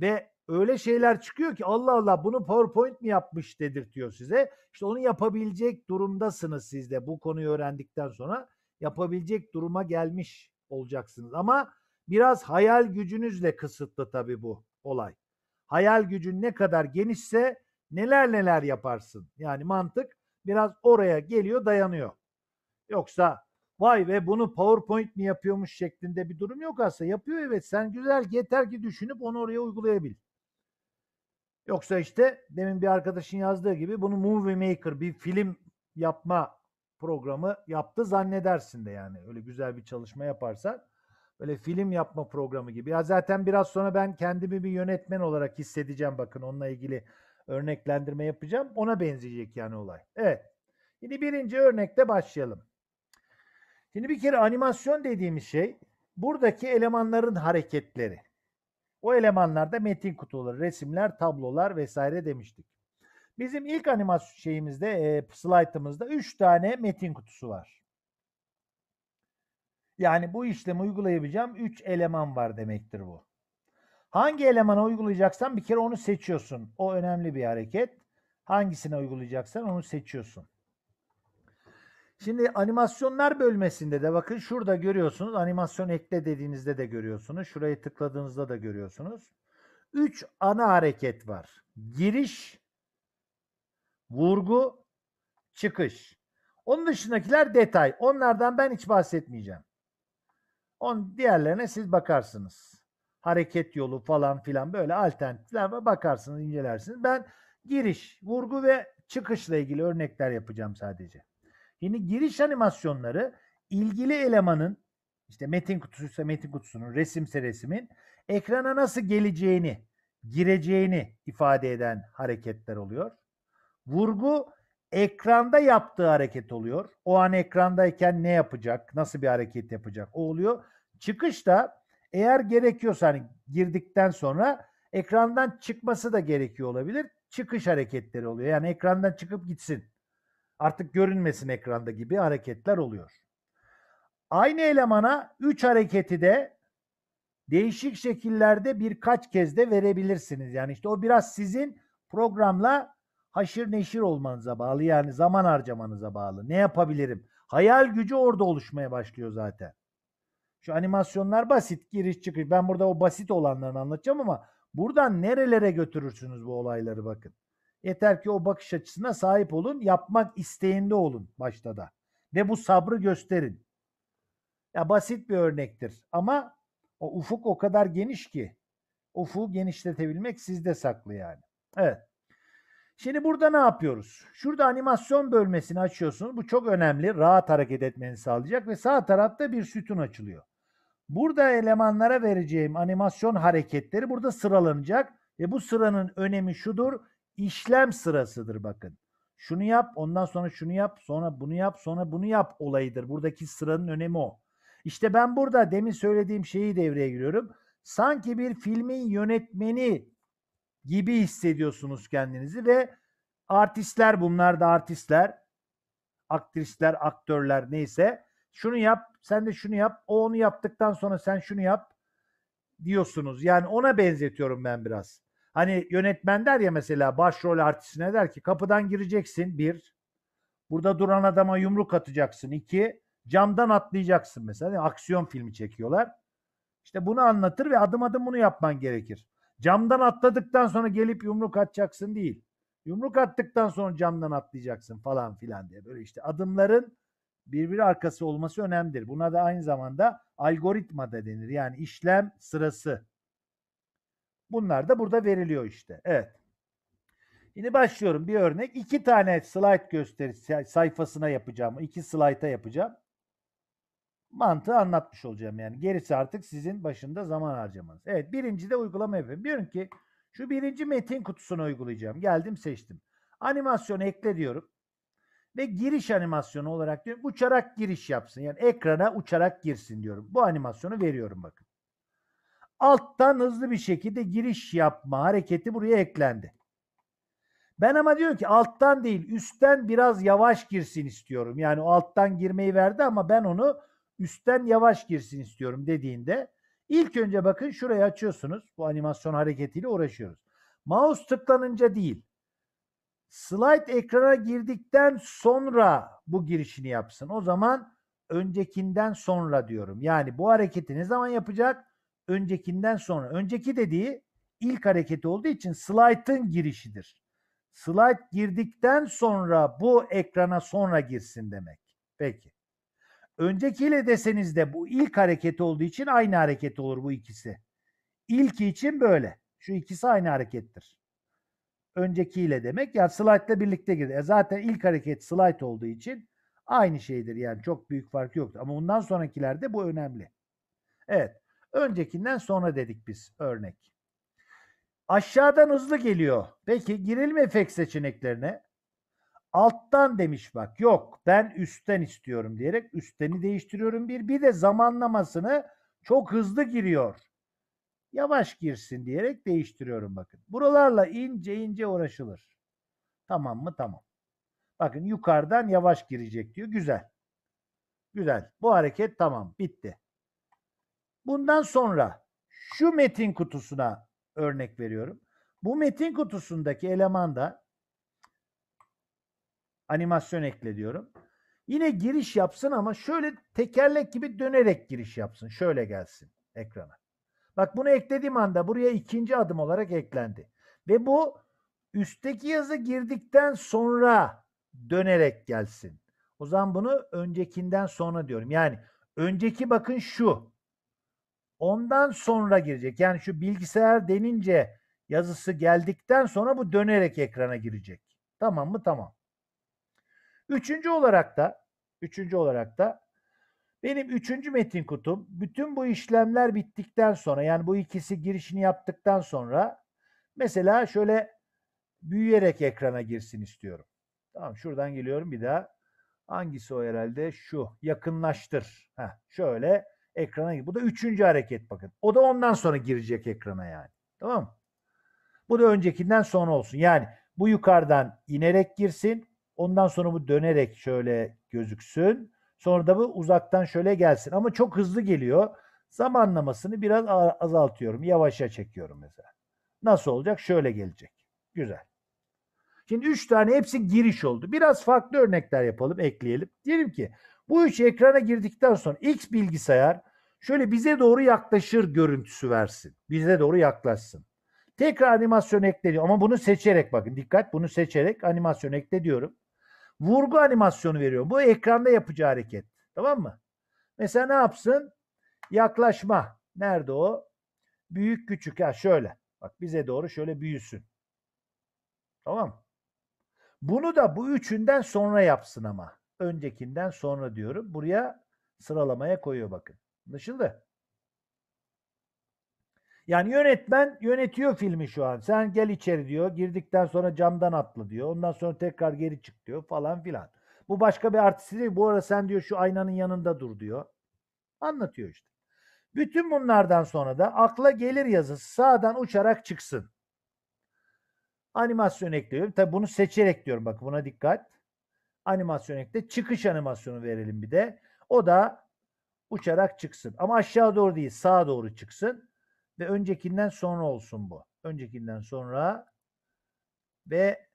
Ve öyle şeyler çıkıyor ki Allah Allah bunu PowerPoint mi yapmış dedirtiyor size. İşte onu yapabilecek durumdasınız siz de bu konuyu öğrendikten sonra yapabilecek duruma gelmiş olacaksınız. Ama biraz hayal gücünüzle kısıtlı tabii bu olay. Hayal gücün ne kadar genişse neler neler yaparsın. Yani mantık biraz oraya geliyor dayanıyor. Yoksa vay ve bunu PowerPoint mi yapıyormuş şeklinde bir durum yok aslında. Yapıyor evet sen güzel yeter ki düşünüp onu oraya uygulayabil. Yoksa işte demin bir arkadaşın yazdığı gibi bunu Movie Maker bir film yapma programı yaptı zannedersin de yani. Öyle güzel bir çalışma yaparsa böyle film yapma programı gibi. Ya zaten biraz sonra ben kendimi bir yönetmen olarak hissedeceğim bakın onunla ilgili örneklendirme yapacağım. Ona benzeyecek yani olay. Evet. Şimdi birinci örnekte başlayalım. Şimdi bir kere animasyon dediğimiz şey buradaki elemanların hareketleri. O elemanlarda metin kutuları, resimler, tablolar vesaire demiştik. Bizim ilk animasyon şeyimizde, e, slaytımızda 3 tane metin kutusu var. Yani bu işlemi uygulayabileceğim 3 eleman var demektir bu. Hangi elemana uygulayacaksan bir kere onu seçiyorsun. O önemli bir hareket. Hangisine uygulayacaksan onu seçiyorsun. Şimdi animasyonlar bölmesinde de bakın şurada görüyorsunuz. Animasyon ekle dediğinizde de görüyorsunuz. Şurayı tıkladığınızda da görüyorsunuz. 3 ana hareket var. Giriş, vurgu, çıkış. Onun dışındakiler detay. Onlardan ben hiç bahsetmeyeceğim. On diğerlerine siz bakarsınız. Hareket yolu falan filan böyle alternatifler bakarsınız, incelersiniz. Ben giriş, vurgu ve çıkışla ilgili örnekler yapacağım sadece. Şimdi giriş animasyonları ilgili elemanın işte metin kutusuysa metin kutusunun, resimse resimin ekrana nasıl geleceğini, gireceğini ifade eden hareketler oluyor. Vurgu ekranda yaptığı hareket oluyor. O an ekrandayken ne yapacak, nasıl bir hareket yapacak o oluyor. da eğer gerekiyorsa hani girdikten sonra ekrandan çıkması da gerekiyor olabilir. Çıkış hareketleri oluyor. Yani ekrandan çıkıp gitsin artık görünmesin ekranda gibi hareketler oluyor. Aynı elemana 3 hareketi de değişik şekillerde birkaç kez de verebilirsiniz. Yani işte o biraz sizin programla haşır neşir olmanıza bağlı yani zaman harcamanıza bağlı. Ne yapabilirim? Hayal gücü orada oluşmaya başlıyor zaten. Şu animasyonlar basit giriş çıkış. Ben burada o basit olanlarını anlatacağım ama buradan nerelere götürürsünüz bu olayları bakın. Yeter ki o bakış açısına sahip olun. Yapmak isteğinde olun başta da. Ve bu sabrı gösterin. Ya basit bir örnektir ama o ufuk o kadar geniş ki ufuğu genişletebilmek sizde saklı yani. Evet. Şimdi burada ne yapıyoruz? Şurada animasyon bölmesini açıyorsunuz. Bu çok önemli. Rahat hareket etmeni sağlayacak ve sağ tarafta bir sütun açılıyor. Burada elemanlara vereceğim animasyon hareketleri burada sıralanacak ve bu sıranın önemi şudur işlem sırasıdır bakın. Şunu yap, ondan sonra şunu yap, sonra bunu yap, sonra bunu yap olayıdır. Buradaki sıranın önemi o. İşte ben burada demin söylediğim şeyi devreye giriyorum. Sanki bir filmin yönetmeni gibi hissediyorsunuz kendinizi ve artistler bunlar da artistler, aktrisler, aktörler neyse şunu yap, sen de şunu yap, o onu yaptıktan sonra sen şunu yap diyorsunuz. Yani ona benzetiyorum ben biraz. Hani yönetmen der ya mesela başrol artistine der ki kapıdan gireceksin bir. Burada duran adama yumruk atacaksın iki. Camdan atlayacaksın mesela. Yani aksiyon filmi çekiyorlar. İşte bunu anlatır ve adım adım bunu yapman gerekir. Camdan atladıktan sonra gelip yumruk atacaksın değil. Yumruk attıktan sonra camdan atlayacaksın falan filan diye. Böyle işte adımların birbiri arkası olması önemlidir. Buna da aynı zamanda algoritma da denir. Yani işlem sırası. Bunlar da burada veriliyor işte. Evet. Şimdi başlıyorum bir örnek. İki tane slide gösterisi sayfasına yapacağım. İki slayta yapacağım. Mantığı anlatmış olacağım yani. Gerisi artık sizin başında zaman harcamanız. Evet birinci de uygulama yapıyorum. Diyorum ki şu birinci metin kutusunu uygulayacağım. Geldim seçtim. Animasyon ekle diyorum. Ve giriş animasyonu olarak diyorum uçarak giriş yapsın. Yani ekrana uçarak girsin diyorum. Bu animasyonu veriyorum bakın alttan hızlı bir şekilde giriş yapma hareketi buraya eklendi. Ben ama diyorum ki alttan değil üstten biraz yavaş girsin istiyorum. Yani o alttan girmeyi verdi ama ben onu üstten yavaş girsin istiyorum dediğinde ilk önce bakın şurayı açıyorsunuz. Bu animasyon hareketiyle uğraşıyoruz. Mouse tıklanınca değil. Slide ekrana girdikten sonra bu girişini yapsın. O zaman öncekinden sonra diyorum. Yani bu hareketi ne zaman yapacak? öncekinden sonra. Önceki dediği ilk hareketi olduğu için slide'ın girişidir. Slide girdikten sonra bu ekrana sonra girsin demek. Peki. Öncekiyle deseniz de bu ilk hareket olduğu için aynı hareket olur bu ikisi. İlki için böyle. Şu ikisi aynı harekettir. Öncekiyle demek. Yani slide ile birlikte girdi. E zaten ilk hareket slide olduğu için aynı şeydir. Yani çok büyük fark yoktur. Ama bundan sonrakilerde bu önemli. Evet. Öncekinden sonra dedik biz örnek. Aşağıdan hızlı geliyor. Peki girelim efekt seçeneklerine. Alttan demiş bak yok ben üstten istiyorum diyerek üstteni değiştiriyorum bir. Bir de zamanlamasını çok hızlı giriyor. Yavaş girsin diyerek değiştiriyorum bakın. Buralarla ince ince uğraşılır. Tamam mı? Tamam. Bakın yukarıdan yavaş girecek diyor. Güzel. Güzel. Bu hareket tamam. Bitti. Bundan sonra şu metin kutusuna örnek veriyorum. Bu metin kutusundaki elemanda animasyon ekle diyorum. Yine giriş yapsın ama şöyle tekerlek gibi dönerek giriş yapsın. Şöyle gelsin ekrana. Bak bunu eklediğim anda buraya ikinci adım olarak eklendi. Ve bu üstteki yazı girdikten sonra dönerek gelsin. O zaman bunu öncekinden sonra diyorum. Yani önceki bakın şu ondan sonra girecek. Yani şu bilgisayar denince yazısı geldikten sonra bu dönerek ekrana girecek. Tamam mı? Tamam. Üçüncü olarak da üçüncü olarak da benim üçüncü metin kutum bütün bu işlemler bittikten sonra yani bu ikisi girişini yaptıktan sonra mesela şöyle büyüyerek ekrana girsin istiyorum. Tamam şuradan geliyorum bir daha. Hangisi o herhalde? Şu. Yakınlaştır. Heh, şöyle ekrana gir Bu da üçüncü hareket bakın. O da ondan sonra girecek ekrana yani. Tamam mı? Bu da öncekinden sonra olsun. Yani bu yukarıdan inerek girsin. Ondan sonra bu dönerek şöyle gözüksün. Sonra da bu uzaktan şöyle gelsin. Ama çok hızlı geliyor. Zamanlamasını biraz azaltıyorum. Yavaşa çekiyorum mesela. Nasıl olacak? Şöyle gelecek. Güzel. Şimdi üç tane hepsi giriş oldu. Biraz farklı örnekler yapalım, ekleyelim. Diyelim ki bu üç ekrana girdikten sonra X bilgisayar şöyle bize doğru yaklaşır görüntüsü versin. Bize doğru yaklaşsın. Tekrar animasyon ekle Ama bunu seçerek bakın dikkat bunu seçerek animasyon ekle diyorum. Vurgu animasyonu veriyorum. Bu ekranda yapacağı hareket. Tamam mı? Mesela ne yapsın? Yaklaşma. Nerede o? Büyük küçük. Ya şöyle. Bak bize doğru şöyle büyüsün. Tamam mı? Bunu da bu üçünden sonra yapsın ama öncekinden sonra diyorum. Buraya sıralamaya koyuyor bakın. Anlaşıldı? Yani yönetmen yönetiyor filmi şu an. Sen gel içeri diyor. Girdikten sonra camdan atla diyor. Ondan sonra tekrar geri çık diyor falan filan. Bu başka bir artist değil. Bu arada sen diyor şu aynanın yanında dur diyor. Anlatıyor işte. Bütün bunlardan sonra da akla gelir yazısı sağdan uçarak çıksın. Animasyon ekliyorum. Tabi bunu seçerek diyorum. Bak buna dikkat animasyon ekle. Çıkış animasyonu verelim bir de. O da uçarak çıksın. Ama aşağı doğru değil sağa doğru çıksın. Ve öncekinden sonra olsun bu. Öncekinden sonra ve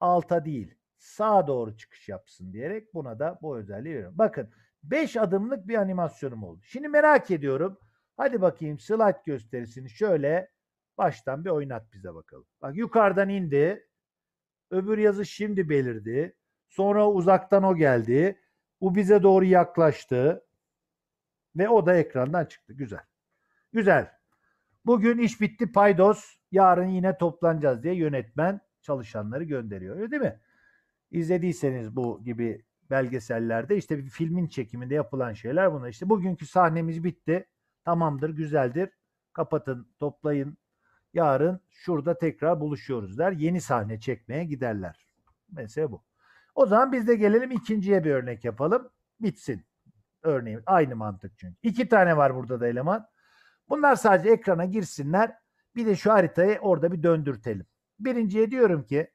alta değil sağa doğru çıkış yapsın diyerek buna da bu özelliği veriyorum. Bakın 5 adımlık bir animasyonum oldu. Şimdi merak ediyorum. Hadi bakayım slide gösterisini şöyle baştan bir oynat bize bakalım. Bak yukarıdan indi. Öbür yazı şimdi belirdi. Sonra uzaktan o geldi. Bu bize doğru yaklaştı. Ve o da ekrandan çıktı. Güzel. Güzel. Bugün iş bitti paydos. Yarın yine toplanacağız diye yönetmen çalışanları gönderiyor. Öyle değil mi? İzlediyseniz bu gibi belgesellerde işte bir filmin çekiminde yapılan şeyler bunlar. İşte bugünkü sahnemiz bitti. Tamamdır, güzeldir. Kapatın, toplayın. Yarın şurada tekrar buluşuyoruz der. Yeni sahne çekmeye giderler. Mesela bu. O zaman biz de gelelim ikinciye bir örnek yapalım. Bitsin. Örneğin aynı mantık çünkü. İki tane var burada da eleman. Bunlar sadece ekrana girsinler. Bir de şu haritayı orada bir döndürtelim. Birinciye diyorum ki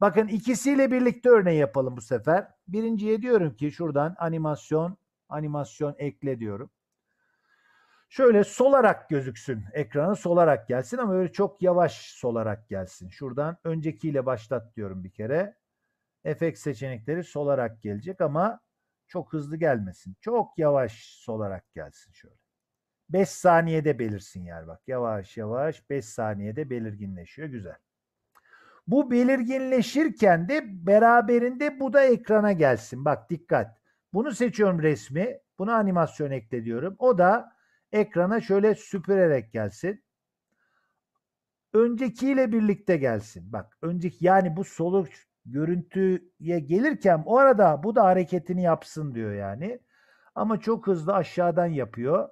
bakın ikisiyle birlikte örneği yapalım bu sefer. Birinciye diyorum ki şuradan animasyon animasyon ekle diyorum. Şöyle solarak gözüksün. Ekranı solarak gelsin ama öyle çok yavaş solarak gelsin. Şuradan öncekiyle başlat diyorum bir kere. FX seçenekleri solarak gelecek ama çok hızlı gelmesin. Çok yavaş solarak gelsin şöyle. 5 saniyede belirsin yer bak. Yavaş yavaş 5 saniyede belirginleşiyor. Güzel. Bu belirginleşirken de beraberinde bu da ekrana gelsin. Bak dikkat. Bunu seçiyorum resmi. Buna animasyon ekle diyorum. O da ekrana şöyle süpürerek gelsin. Öncekiyle birlikte gelsin. Bak önceki yani bu soluk görüntüye gelirken o arada bu da hareketini yapsın diyor yani. Ama çok hızlı aşağıdan yapıyor.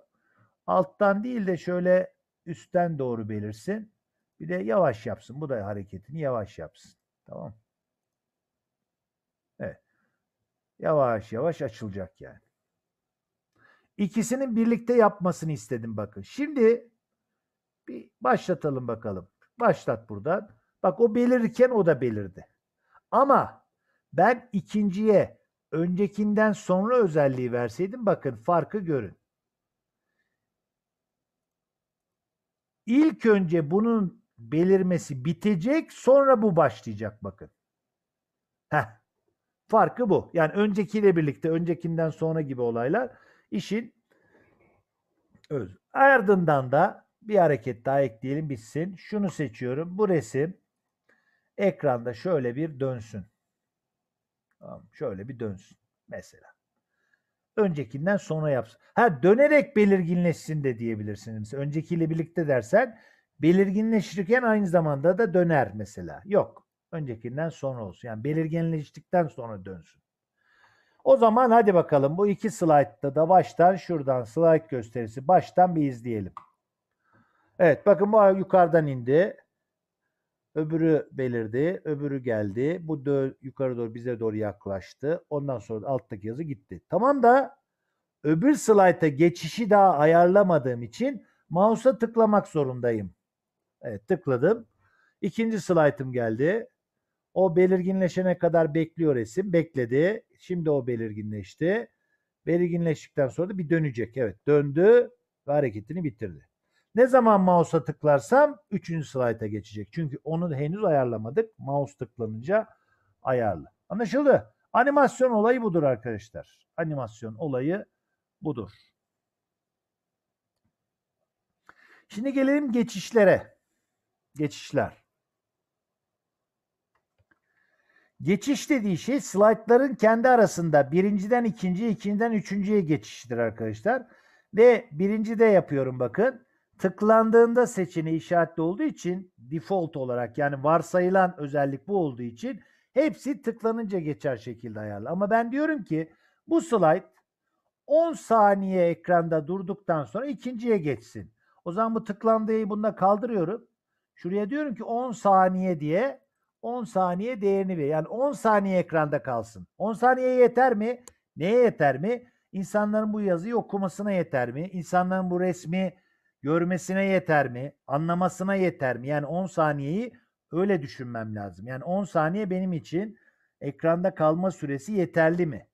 Alttan değil de şöyle üstten doğru belirsin. Bir de yavaş yapsın. Bu da hareketini yavaş yapsın. Tamam. Evet. Yavaş yavaş açılacak yani. İkisinin birlikte yapmasını istedim bakın. Şimdi bir başlatalım bakalım. Başlat buradan. Bak o belirirken o da belirdi. Ama ben ikinciye öncekinden sonra özelliği verseydim bakın farkı görün. İlk önce bunun belirmesi bitecek sonra bu başlayacak bakın. Heh. Farkı bu. Yani öncekiyle birlikte öncekinden sonra gibi olaylar işin öz. Ardından da bir hareket daha ekleyelim bitsin. Şunu seçiyorum. Bu resim ekranda şöyle bir dönsün. Tamam, şöyle bir dönsün mesela. Öncekinden sonra yapsın. Ha dönerek belirginleşsin de diyebilirsiniz. öncekiyle birlikte dersen belirginleşirken aynı zamanda da döner mesela. Yok. Öncekinden sonra olsun. Yani belirginleştikten sonra dönsün. O zaman hadi bakalım bu iki slaytta da baştan şuradan slide gösterisi baştan bir izleyelim. Evet bakın bu yukarıdan indi. Öbürü belirdi, öbürü geldi. Bu dö yukarı doğru bize doğru yaklaştı. Ondan sonra alttaki yazı gitti. Tamam da öbür slayta geçişi daha ayarlamadığım için mouse'a tıklamak zorundayım. Evet tıkladım. İkinci slaytım geldi. O belirginleşene kadar bekliyor resim. Bekledi. Şimdi o belirginleşti. Belirginleştikten sonra da bir dönecek. Evet döndü ve hareketini bitirdi. Ne zaman mouse'a tıklarsam 3. slayta geçecek. Çünkü onu henüz ayarlamadık. Mouse tıklanınca ayarlı. Anlaşıldı. Animasyon olayı budur arkadaşlar. Animasyon olayı budur. Şimdi gelelim geçişlere. Geçişler. Geçiş dediği şey slaytların kendi arasında birinciden ikinciye, ikinciden üçüncüye geçiştir arkadaşlar. Ve birinci de yapıyorum bakın. Tıklandığında seçeneği işaretli olduğu için default olarak yani varsayılan özellik bu olduğu için hepsi tıklanınca geçer şekilde ayarlı. Ama ben diyorum ki bu slide 10 saniye ekranda durduktan sonra ikinciye geçsin. O zaman bu tıklandığıyı bunda kaldırıyorum. Şuraya diyorum ki 10 saniye diye 10 saniye değerini ver. Yani 10 saniye ekranda kalsın. 10 saniye yeter mi? Neye yeter mi? İnsanların bu yazıyı okumasına yeter mi? İnsanların bu resmi görmesine yeter mi? Anlamasına yeter mi? Yani 10 saniyeyi öyle düşünmem lazım. Yani 10 saniye benim için ekranda kalma süresi yeterli mi?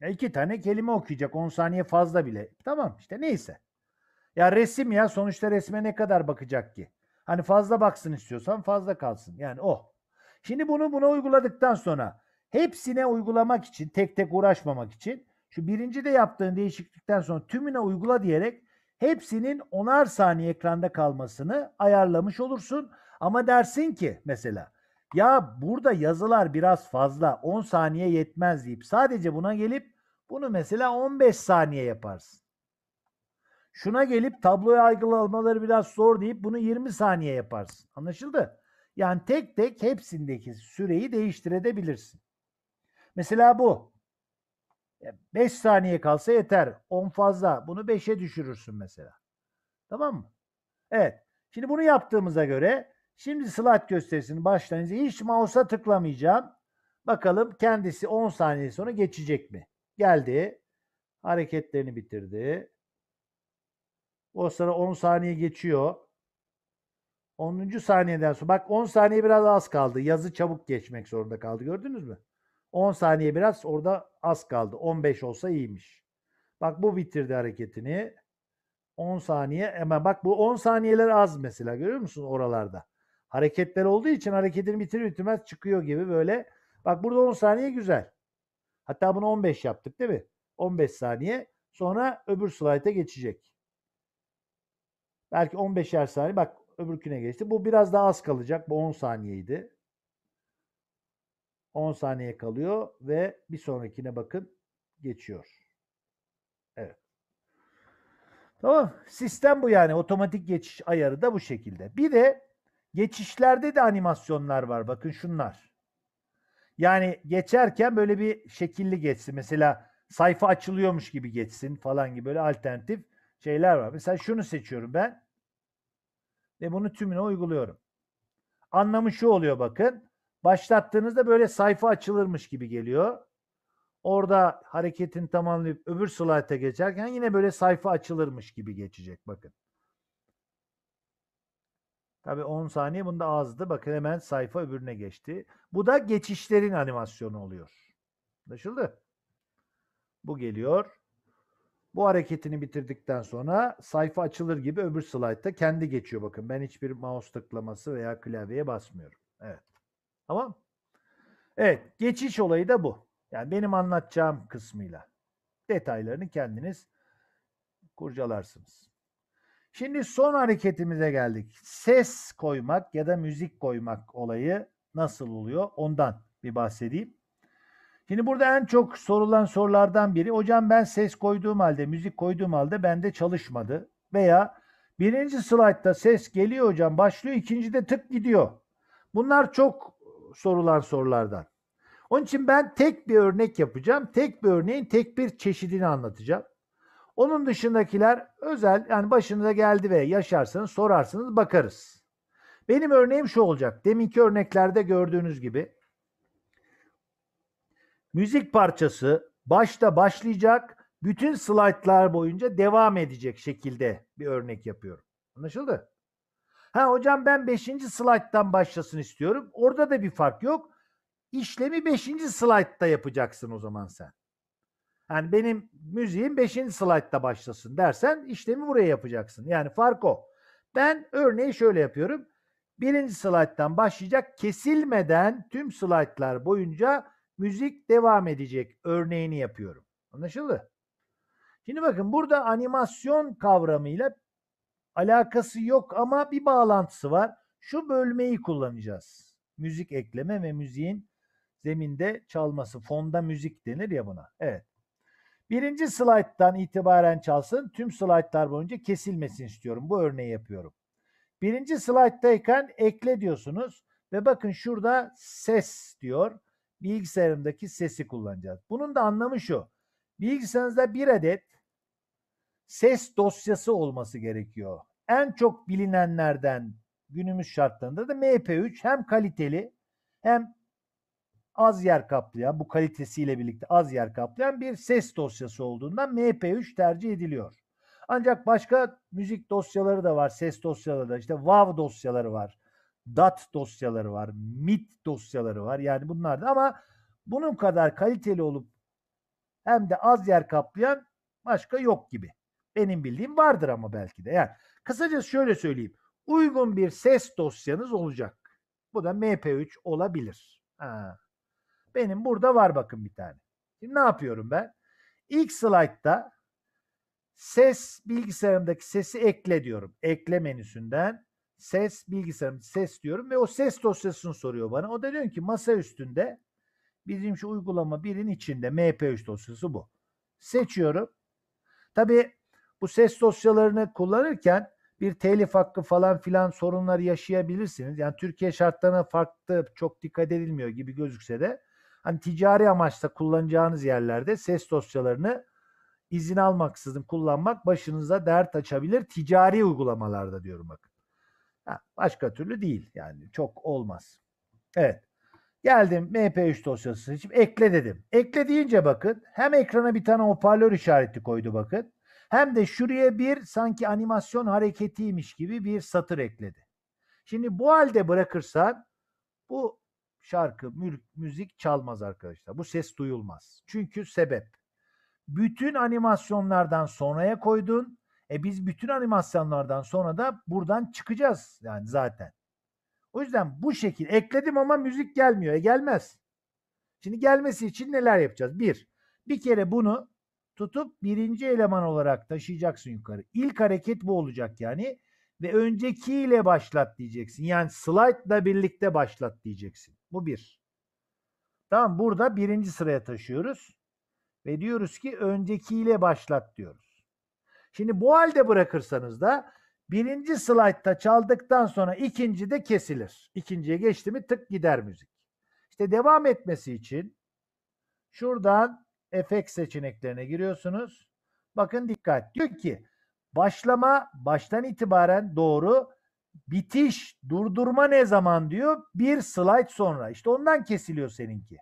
Ya iki tane kelime okuyacak 10 saniye fazla bile. Tamam işte neyse. Ya resim ya sonuçta resme ne kadar bakacak ki? Hani fazla baksın istiyorsan fazla kalsın. Yani o. Oh. Şimdi bunu buna uyguladıktan sonra hepsine uygulamak için tek tek uğraşmamak için şu birinci de yaptığın değişiklikten sonra tümüne uygula diyerek hepsinin 10'ar saniye ekranda kalmasını ayarlamış olursun. Ama dersin ki mesela ya burada yazılar biraz fazla 10 saniye yetmez deyip sadece buna gelip bunu mesela 15 saniye yaparsın. Şuna gelip tabloya algılamaları biraz zor deyip bunu 20 saniye yaparsın. Anlaşıldı? Yani tek tek hepsindeki süreyi değiştirebilirsin. Mesela bu. 5 e, saniye kalsa yeter. 10 fazla. Bunu 5'e düşürürsün mesela. Tamam mı? Evet. Şimdi bunu yaptığımıza göre şimdi slide gösterisini başlayınca hiç mouse'a tıklamayacağım. Bakalım kendisi 10 saniye sonra geçecek mi? Geldi. Hareketlerini bitirdi. O sıra 10 saniye geçiyor. 10. saniyeden sonra bak 10 saniye biraz az kaldı. Yazı çabuk geçmek zorunda kaldı. Gördünüz mü? 10 saniye biraz orada az kaldı. 15 olsa iyiymiş. Bak bu bitirdi hareketini. 10 saniye hemen bak bu 10 saniyeler az mesela görüyor musun oralarda. Hareketler olduğu için hareketini bitir bitirmez çıkıyor gibi böyle. Bak burada 10 saniye güzel. Hatta bunu 15 yaptık değil mi? 15 saniye sonra öbür slayta geçecek. Belki 15'er saniye bak öbürküne geçti. Bu biraz daha az kalacak. Bu 10 saniyeydi. 10 saniye kalıyor ve bir sonrakine bakın geçiyor. Evet. Tamam. Sistem bu yani. Otomatik geçiş ayarı da bu şekilde. Bir de geçişlerde de animasyonlar var. Bakın şunlar. Yani geçerken böyle bir şekilli geçsin. Mesela sayfa açılıyormuş gibi geçsin falan gibi böyle alternatif şeyler var. Mesela şunu seçiyorum ben ve bunu tümüne uyguluyorum. Anlamı şu oluyor bakın başlattığınızda böyle sayfa açılırmış gibi geliyor. Orada hareketin tamamlayıp öbür slayta geçerken yine böyle sayfa açılırmış gibi geçecek bakın. Tabi 10 saniye bunda azdı. Bakın hemen sayfa öbürüne geçti. Bu da geçişlerin animasyonu oluyor. Anlaşıldı? Bu geliyor. Bu hareketini bitirdikten sonra sayfa açılır gibi öbür slaytta kendi geçiyor bakın. Ben hiçbir mouse tıklaması veya klavyeye basmıyorum. Evet. Tamam Evet geçiş olayı da bu. Yani benim anlatacağım kısmıyla. Detaylarını kendiniz kurcalarsınız. Şimdi son hareketimize geldik. Ses koymak ya da müzik koymak olayı nasıl oluyor? Ondan bir bahsedeyim. Şimdi burada en çok sorulan sorulardan biri hocam ben ses koyduğum halde müzik koyduğum halde bende çalışmadı veya birinci slaytta ses geliyor hocam başlıyor ikinci de tık gidiyor. Bunlar çok sorulan sorulardan. Onun için ben tek bir örnek yapacağım. Tek bir örneğin tek bir çeşidini anlatacağım. Onun dışındakiler özel yani başınıza geldi ve yaşarsanız sorarsınız bakarız. Benim örneğim şu olacak. Deminki örneklerde gördüğünüz gibi müzik parçası başta başlayacak, bütün slaytlar boyunca devam edecek şekilde bir örnek yapıyorum. Anlaşıldı? Ha hocam ben 5. slayttan başlasın istiyorum. Orada da bir fark yok. İşlemi 5. slaytta yapacaksın o zaman sen. Yani benim müziğim 5. slaytta başlasın dersen işlemi buraya yapacaksın. Yani fark o. Ben örneği şöyle yapıyorum. Birinci slayttan başlayacak kesilmeden tüm slaytlar boyunca müzik devam edecek örneğini yapıyorum. Anlaşıldı? Şimdi bakın burada animasyon kavramıyla alakası yok ama bir bağlantısı var. Şu bölmeyi kullanacağız. Müzik ekleme ve müziğin zeminde çalması. Fonda müzik denir ya buna. Evet. Birinci slayttan itibaren çalsın. Tüm slaytlar boyunca kesilmesin istiyorum. Bu örneği yapıyorum. Birinci slayttayken ekle diyorsunuz. Ve bakın şurada ses diyor. Bilgisayarımdaki sesi kullanacağız. Bunun da anlamı şu. Bilgisayarınızda bir adet ses dosyası olması gerekiyor en çok bilinenlerden günümüz şartlarında da MP3 hem kaliteli hem az yer kaplayan bu kalitesiyle birlikte az yer kaplayan bir ses dosyası olduğundan MP3 tercih ediliyor. Ancak başka müzik dosyaları da var, ses dosyaları da işte WAV dosyaları var, DAT dosyaları var, MIT dosyaları var. Yani bunlar da ama bunun kadar kaliteli olup hem de az yer kaplayan başka yok gibi. Benim bildiğim vardır ama belki de. Yani Kısacası şöyle söyleyeyim. Uygun bir ses dosyanız olacak. Bu da MP3 olabilir. Ha. Benim burada var bakın bir tane. Şimdi ne yapıyorum ben? İlk slaytta ses bilgisayarımdaki sesi ekle diyorum. Ekle menüsünden ses bilgisayarım ses diyorum ve o ses dosyasını soruyor bana. O da diyor ki masa üstünde bizim şu uygulama birin içinde MP3 dosyası bu. Seçiyorum. Tabii bu ses dosyalarını kullanırken bir telif hakkı falan filan sorunlar yaşayabilirsiniz. Yani Türkiye şartlarına farklı çok dikkat edilmiyor gibi gözükse de hani ticari amaçla kullanacağınız yerlerde ses dosyalarını izin almaksızın kullanmak başınıza dert açabilir. Ticari uygulamalarda diyorum bakın. Ha, başka türlü değil yani çok olmaz. Evet. Geldim MP3 dosyası seçip ekle dedim. Ekle deyince bakın hem ekrana bir tane hoparlör işareti koydu bakın. Hem de şuraya bir sanki animasyon hareketiymiş gibi bir satır ekledi. Şimdi bu halde bırakırsan bu şarkı, müzik çalmaz arkadaşlar. Bu ses duyulmaz. Çünkü sebep. Bütün animasyonlardan sonraya koydun. E biz bütün animasyonlardan sonra da buradan çıkacağız yani zaten. O yüzden bu şekil ekledim ama müzik gelmiyor. E gelmez. Şimdi gelmesi için neler yapacağız? Bir, bir kere bunu tutup birinci eleman olarak taşıyacaksın yukarı. İlk hareket bu olacak yani. Ve öncekiyle başlat diyeceksin. Yani slide'la birlikte başlat diyeceksin. Bu bir. Tamam burada birinci sıraya taşıyoruz. Ve diyoruz ki öncekiyle başlat diyoruz. Şimdi bu halde bırakırsanız da birinci slide'da çaldıktan sonra ikinci de kesilir. İkinciye geçti mi tık gider müzik. İşte devam etmesi için şuradan efekt seçeneklerine giriyorsunuz. Bakın dikkat. Diyor ki başlama baştan itibaren doğru. Bitiş, durdurma ne zaman diyor? Bir slide sonra. İşte ondan kesiliyor seninki.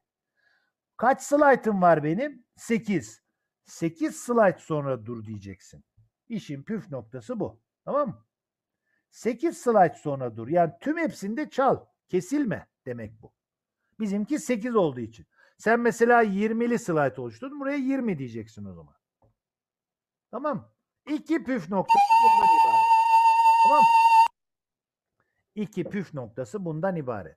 Kaç slaytım var benim? 8. 8 slide sonra dur diyeceksin. İşin püf noktası bu. Tamam mı? 8 slayt sonra dur. Yani tüm hepsinde çal. Kesilme demek bu. Bizimki 8 olduğu için. Sen mesela 20'li slide oluşturdun. Buraya 20 diyeceksin o zaman. Tamam. İki püf noktası bundan ibaret. Tamam. İki püf noktası bundan ibaret.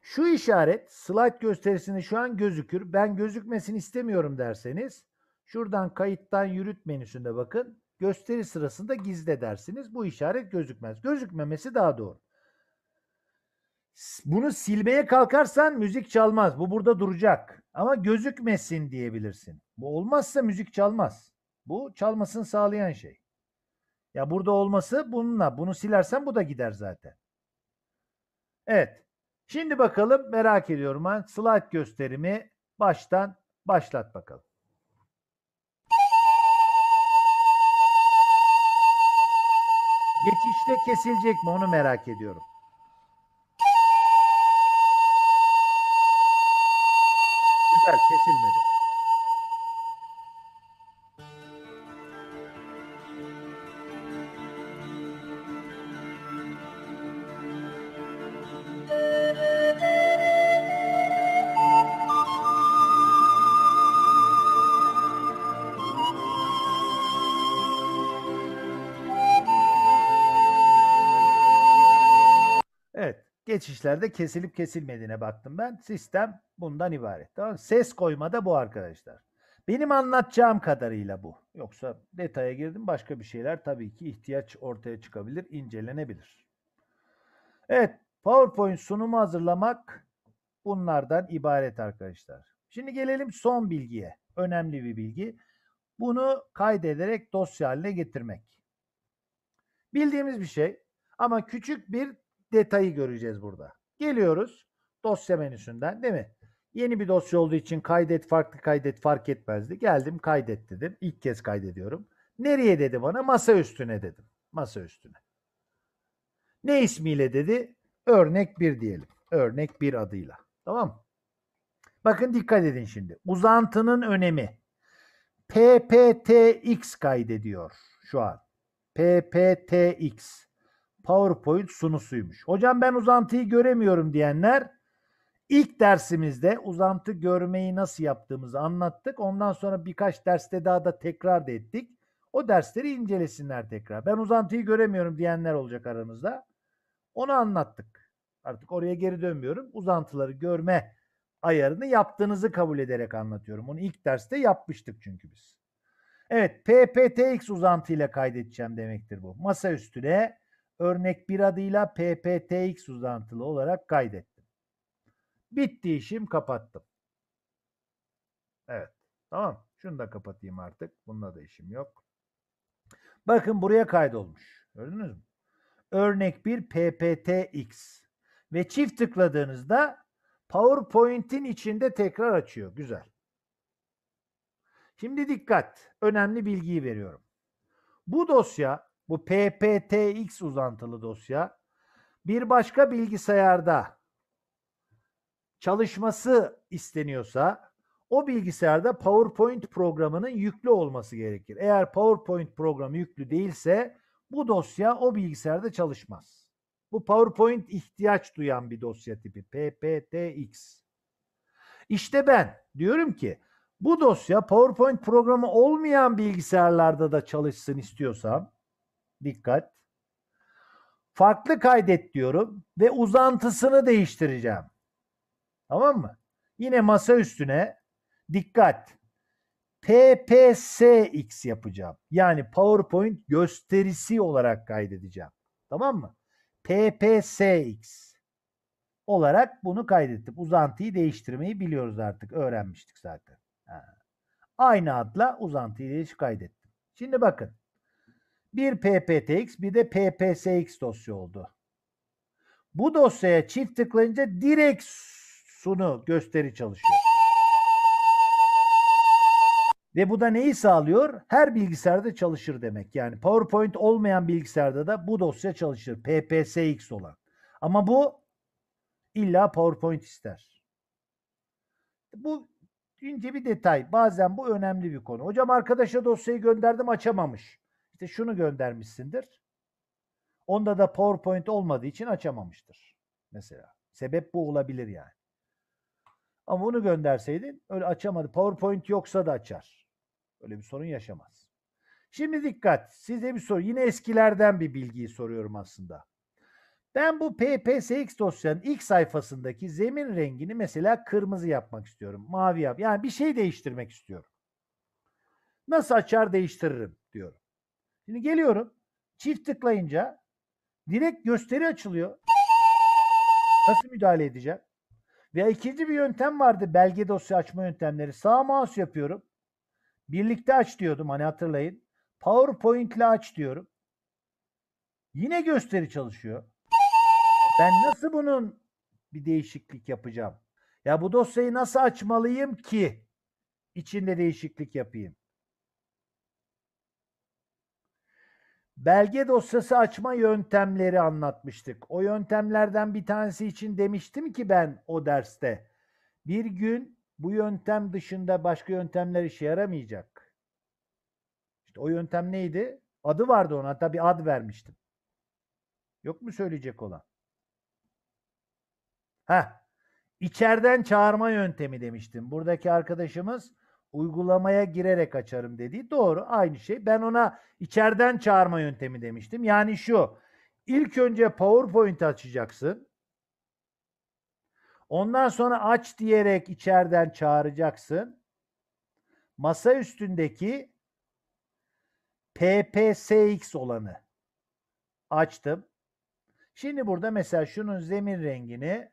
Şu işaret slide gösterisinde şu an gözükür. Ben gözükmesini istemiyorum derseniz şuradan kayıttan yürüt menüsünde bakın. Gösteri sırasında gizle dersiniz. Bu işaret gözükmez. Gözükmemesi daha doğru. Bunu silmeye kalkarsan müzik çalmaz. Bu burada duracak. Ama gözükmesin diyebilirsin. Bu olmazsa müzik çalmaz. Bu çalmasını sağlayan şey. Ya burada olması bununla. Bunu silersen bu da gider zaten. Evet. Şimdi bakalım merak ediyorum ben. Slide gösterimi baştan başlat bakalım. Geçişte kesilecek mi onu merak ediyorum. kesilmedi. geçişlerde kesilip kesilmediğine baktım ben. Sistem bundan ibaret. Tamam Ses koyma da bu arkadaşlar. Benim anlatacağım kadarıyla bu. Yoksa detaya girdim başka bir şeyler tabii ki ihtiyaç ortaya çıkabilir, incelenebilir. Evet, PowerPoint sunumu hazırlamak bunlardan ibaret arkadaşlar. Şimdi gelelim son bilgiye. Önemli bir bilgi. Bunu kaydederek dosya haline getirmek. Bildiğimiz bir şey ama küçük bir detayı göreceğiz burada. Geliyoruz dosya menüsünden değil mi? Yeni bir dosya olduğu için kaydet farklı kaydet fark etmezdi. Geldim kaydet dedim. İlk kez kaydediyorum. Nereye dedi bana? Masa üstüne dedim. Masa üstüne. Ne ismiyle dedi? Örnek bir diyelim. Örnek bir adıyla. Tamam mı? Bakın dikkat edin şimdi. Uzantının önemi. PPTX kaydediyor şu an. PPTX. PowerPoint sunusuymuş. Hocam ben uzantıyı göremiyorum diyenler ilk dersimizde uzantı görmeyi nasıl yaptığımızı anlattık. Ondan sonra birkaç derste daha da tekrar da ettik. O dersleri incelesinler tekrar. Ben uzantıyı göremiyorum diyenler olacak aramızda. Onu anlattık. Artık oraya geri dönmüyorum. Uzantıları görme ayarını yaptığınızı kabul ederek anlatıyorum. Onu ilk derste yapmıştık çünkü biz. Evet PPTX uzantıyla kaydedeceğim demektir bu. Masa üstüne örnek bir adıyla PPTX uzantılı olarak kaydettim. Bitti işim kapattım. Evet. Tamam. Şunu da kapatayım artık. Bununla da işim yok. Bakın buraya kaydolmuş. Gördünüz mü? Örnek bir PPTX ve çift tıkladığınızda PowerPoint'in içinde tekrar açıyor. Güzel. Şimdi dikkat. Önemli bilgiyi veriyorum. Bu dosya bu PPTX uzantılı dosya. Bir başka bilgisayarda çalışması isteniyorsa o bilgisayarda PowerPoint programının yüklü olması gerekir. Eğer PowerPoint programı yüklü değilse bu dosya o bilgisayarda çalışmaz. Bu PowerPoint ihtiyaç duyan bir dosya tipi PPTX. İşte ben diyorum ki bu dosya PowerPoint programı olmayan bilgisayarlarda da çalışsın istiyorsam Dikkat. Farklı kaydet diyorum ve uzantısını değiştireceğim. Tamam mı? Yine masa üstüne dikkat. PPSX yapacağım. Yani PowerPoint gösterisi olarak kaydedeceğim. Tamam mı? PPSX olarak bunu kaydettim. Uzantıyı değiştirmeyi biliyoruz artık. Öğrenmiştik zaten. Ha. Aynı adla uzantıyı değiş kaydettim. Şimdi bakın. Bir pptx bir de ppsx dosya oldu. Bu dosyaya çift tıklayınca direkt sunu gösteri çalışıyor. Ve bu da neyi sağlıyor? Her bilgisayarda çalışır demek. Yani PowerPoint olmayan bilgisayarda da bu dosya çalışır. PPSX olan. Ama bu illa PowerPoint ister. Bu ince bir detay. Bazen bu önemli bir konu. Hocam arkadaşa dosyayı gönderdim açamamış işte şunu göndermişsindir. Onda da PowerPoint olmadığı için açamamıştır. Mesela. Sebep bu olabilir yani. Ama bunu gönderseydin öyle açamadı. PowerPoint yoksa da açar. Öyle bir sorun yaşamaz. Şimdi dikkat. Size bir soru. Yine eskilerden bir bilgiyi soruyorum aslında. Ben bu PPSX dosyanın ilk sayfasındaki zemin rengini mesela kırmızı yapmak istiyorum. Mavi yap. Yani bir şey değiştirmek istiyorum. Nasıl açar değiştiririm diyorum. Şimdi geliyorum. Çift tıklayınca direkt gösteri açılıyor. Nasıl müdahale edeceğim? Veya ikinci bir yöntem vardı belge dosya açma yöntemleri. Sağ mouse yapıyorum. Birlikte aç diyordum hani hatırlayın. PowerPoint ile aç diyorum. Yine gösteri çalışıyor. Ben nasıl bunun bir değişiklik yapacağım? Ya bu dosyayı nasıl açmalıyım ki içinde değişiklik yapayım? belge dosyası açma yöntemleri anlatmıştık. O yöntemlerden bir tanesi için demiştim ki ben o derste. Bir gün bu yöntem dışında başka yöntemler işe yaramayacak. İşte o yöntem neydi? Adı vardı ona. Hatta bir ad vermiştim. Yok mu söyleyecek olan? Ha, içeriden çağırma yöntemi demiştim. Buradaki arkadaşımız uygulamaya girerek açarım dediği doğru aynı şey. Ben ona içeriden çağırma yöntemi demiştim. Yani şu ilk önce PowerPoint açacaksın. Ondan sonra aç diyerek içeriden çağıracaksın. Masa üstündeki PPSX olanı açtım. Şimdi burada mesela şunun zemin rengini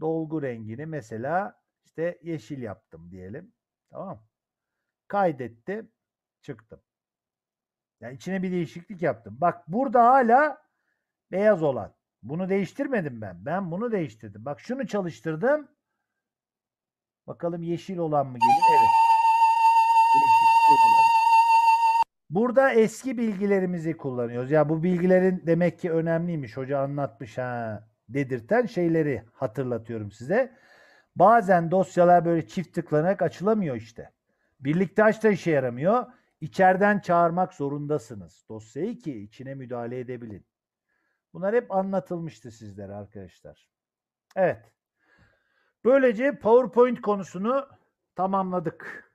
dolgu rengini mesela işte yeşil yaptım diyelim. Tamam. Kaydetti. Çıktım. Yani içine bir değişiklik yaptım. Bak burada hala beyaz olan. Bunu değiştirmedim ben. Ben bunu değiştirdim. Bak şunu çalıştırdım. Bakalım yeşil olan mı gelir? Evet. Burada eski bilgilerimizi kullanıyoruz. Ya bu bilgilerin demek ki önemliymiş. Hoca anlatmış ha dedirten şeyleri hatırlatıyorum size. Bazen dosyalar böyle çift tıklanarak açılamıyor işte. Birlikte aç da işe yaramıyor. İçeriden çağırmak zorundasınız dosyayı ki içine müdahale edebilin. Bunlar hep anlatılmıştı sizlere arkadaşlar. Evet. Böylece PowerPoint konusunu tamamladık.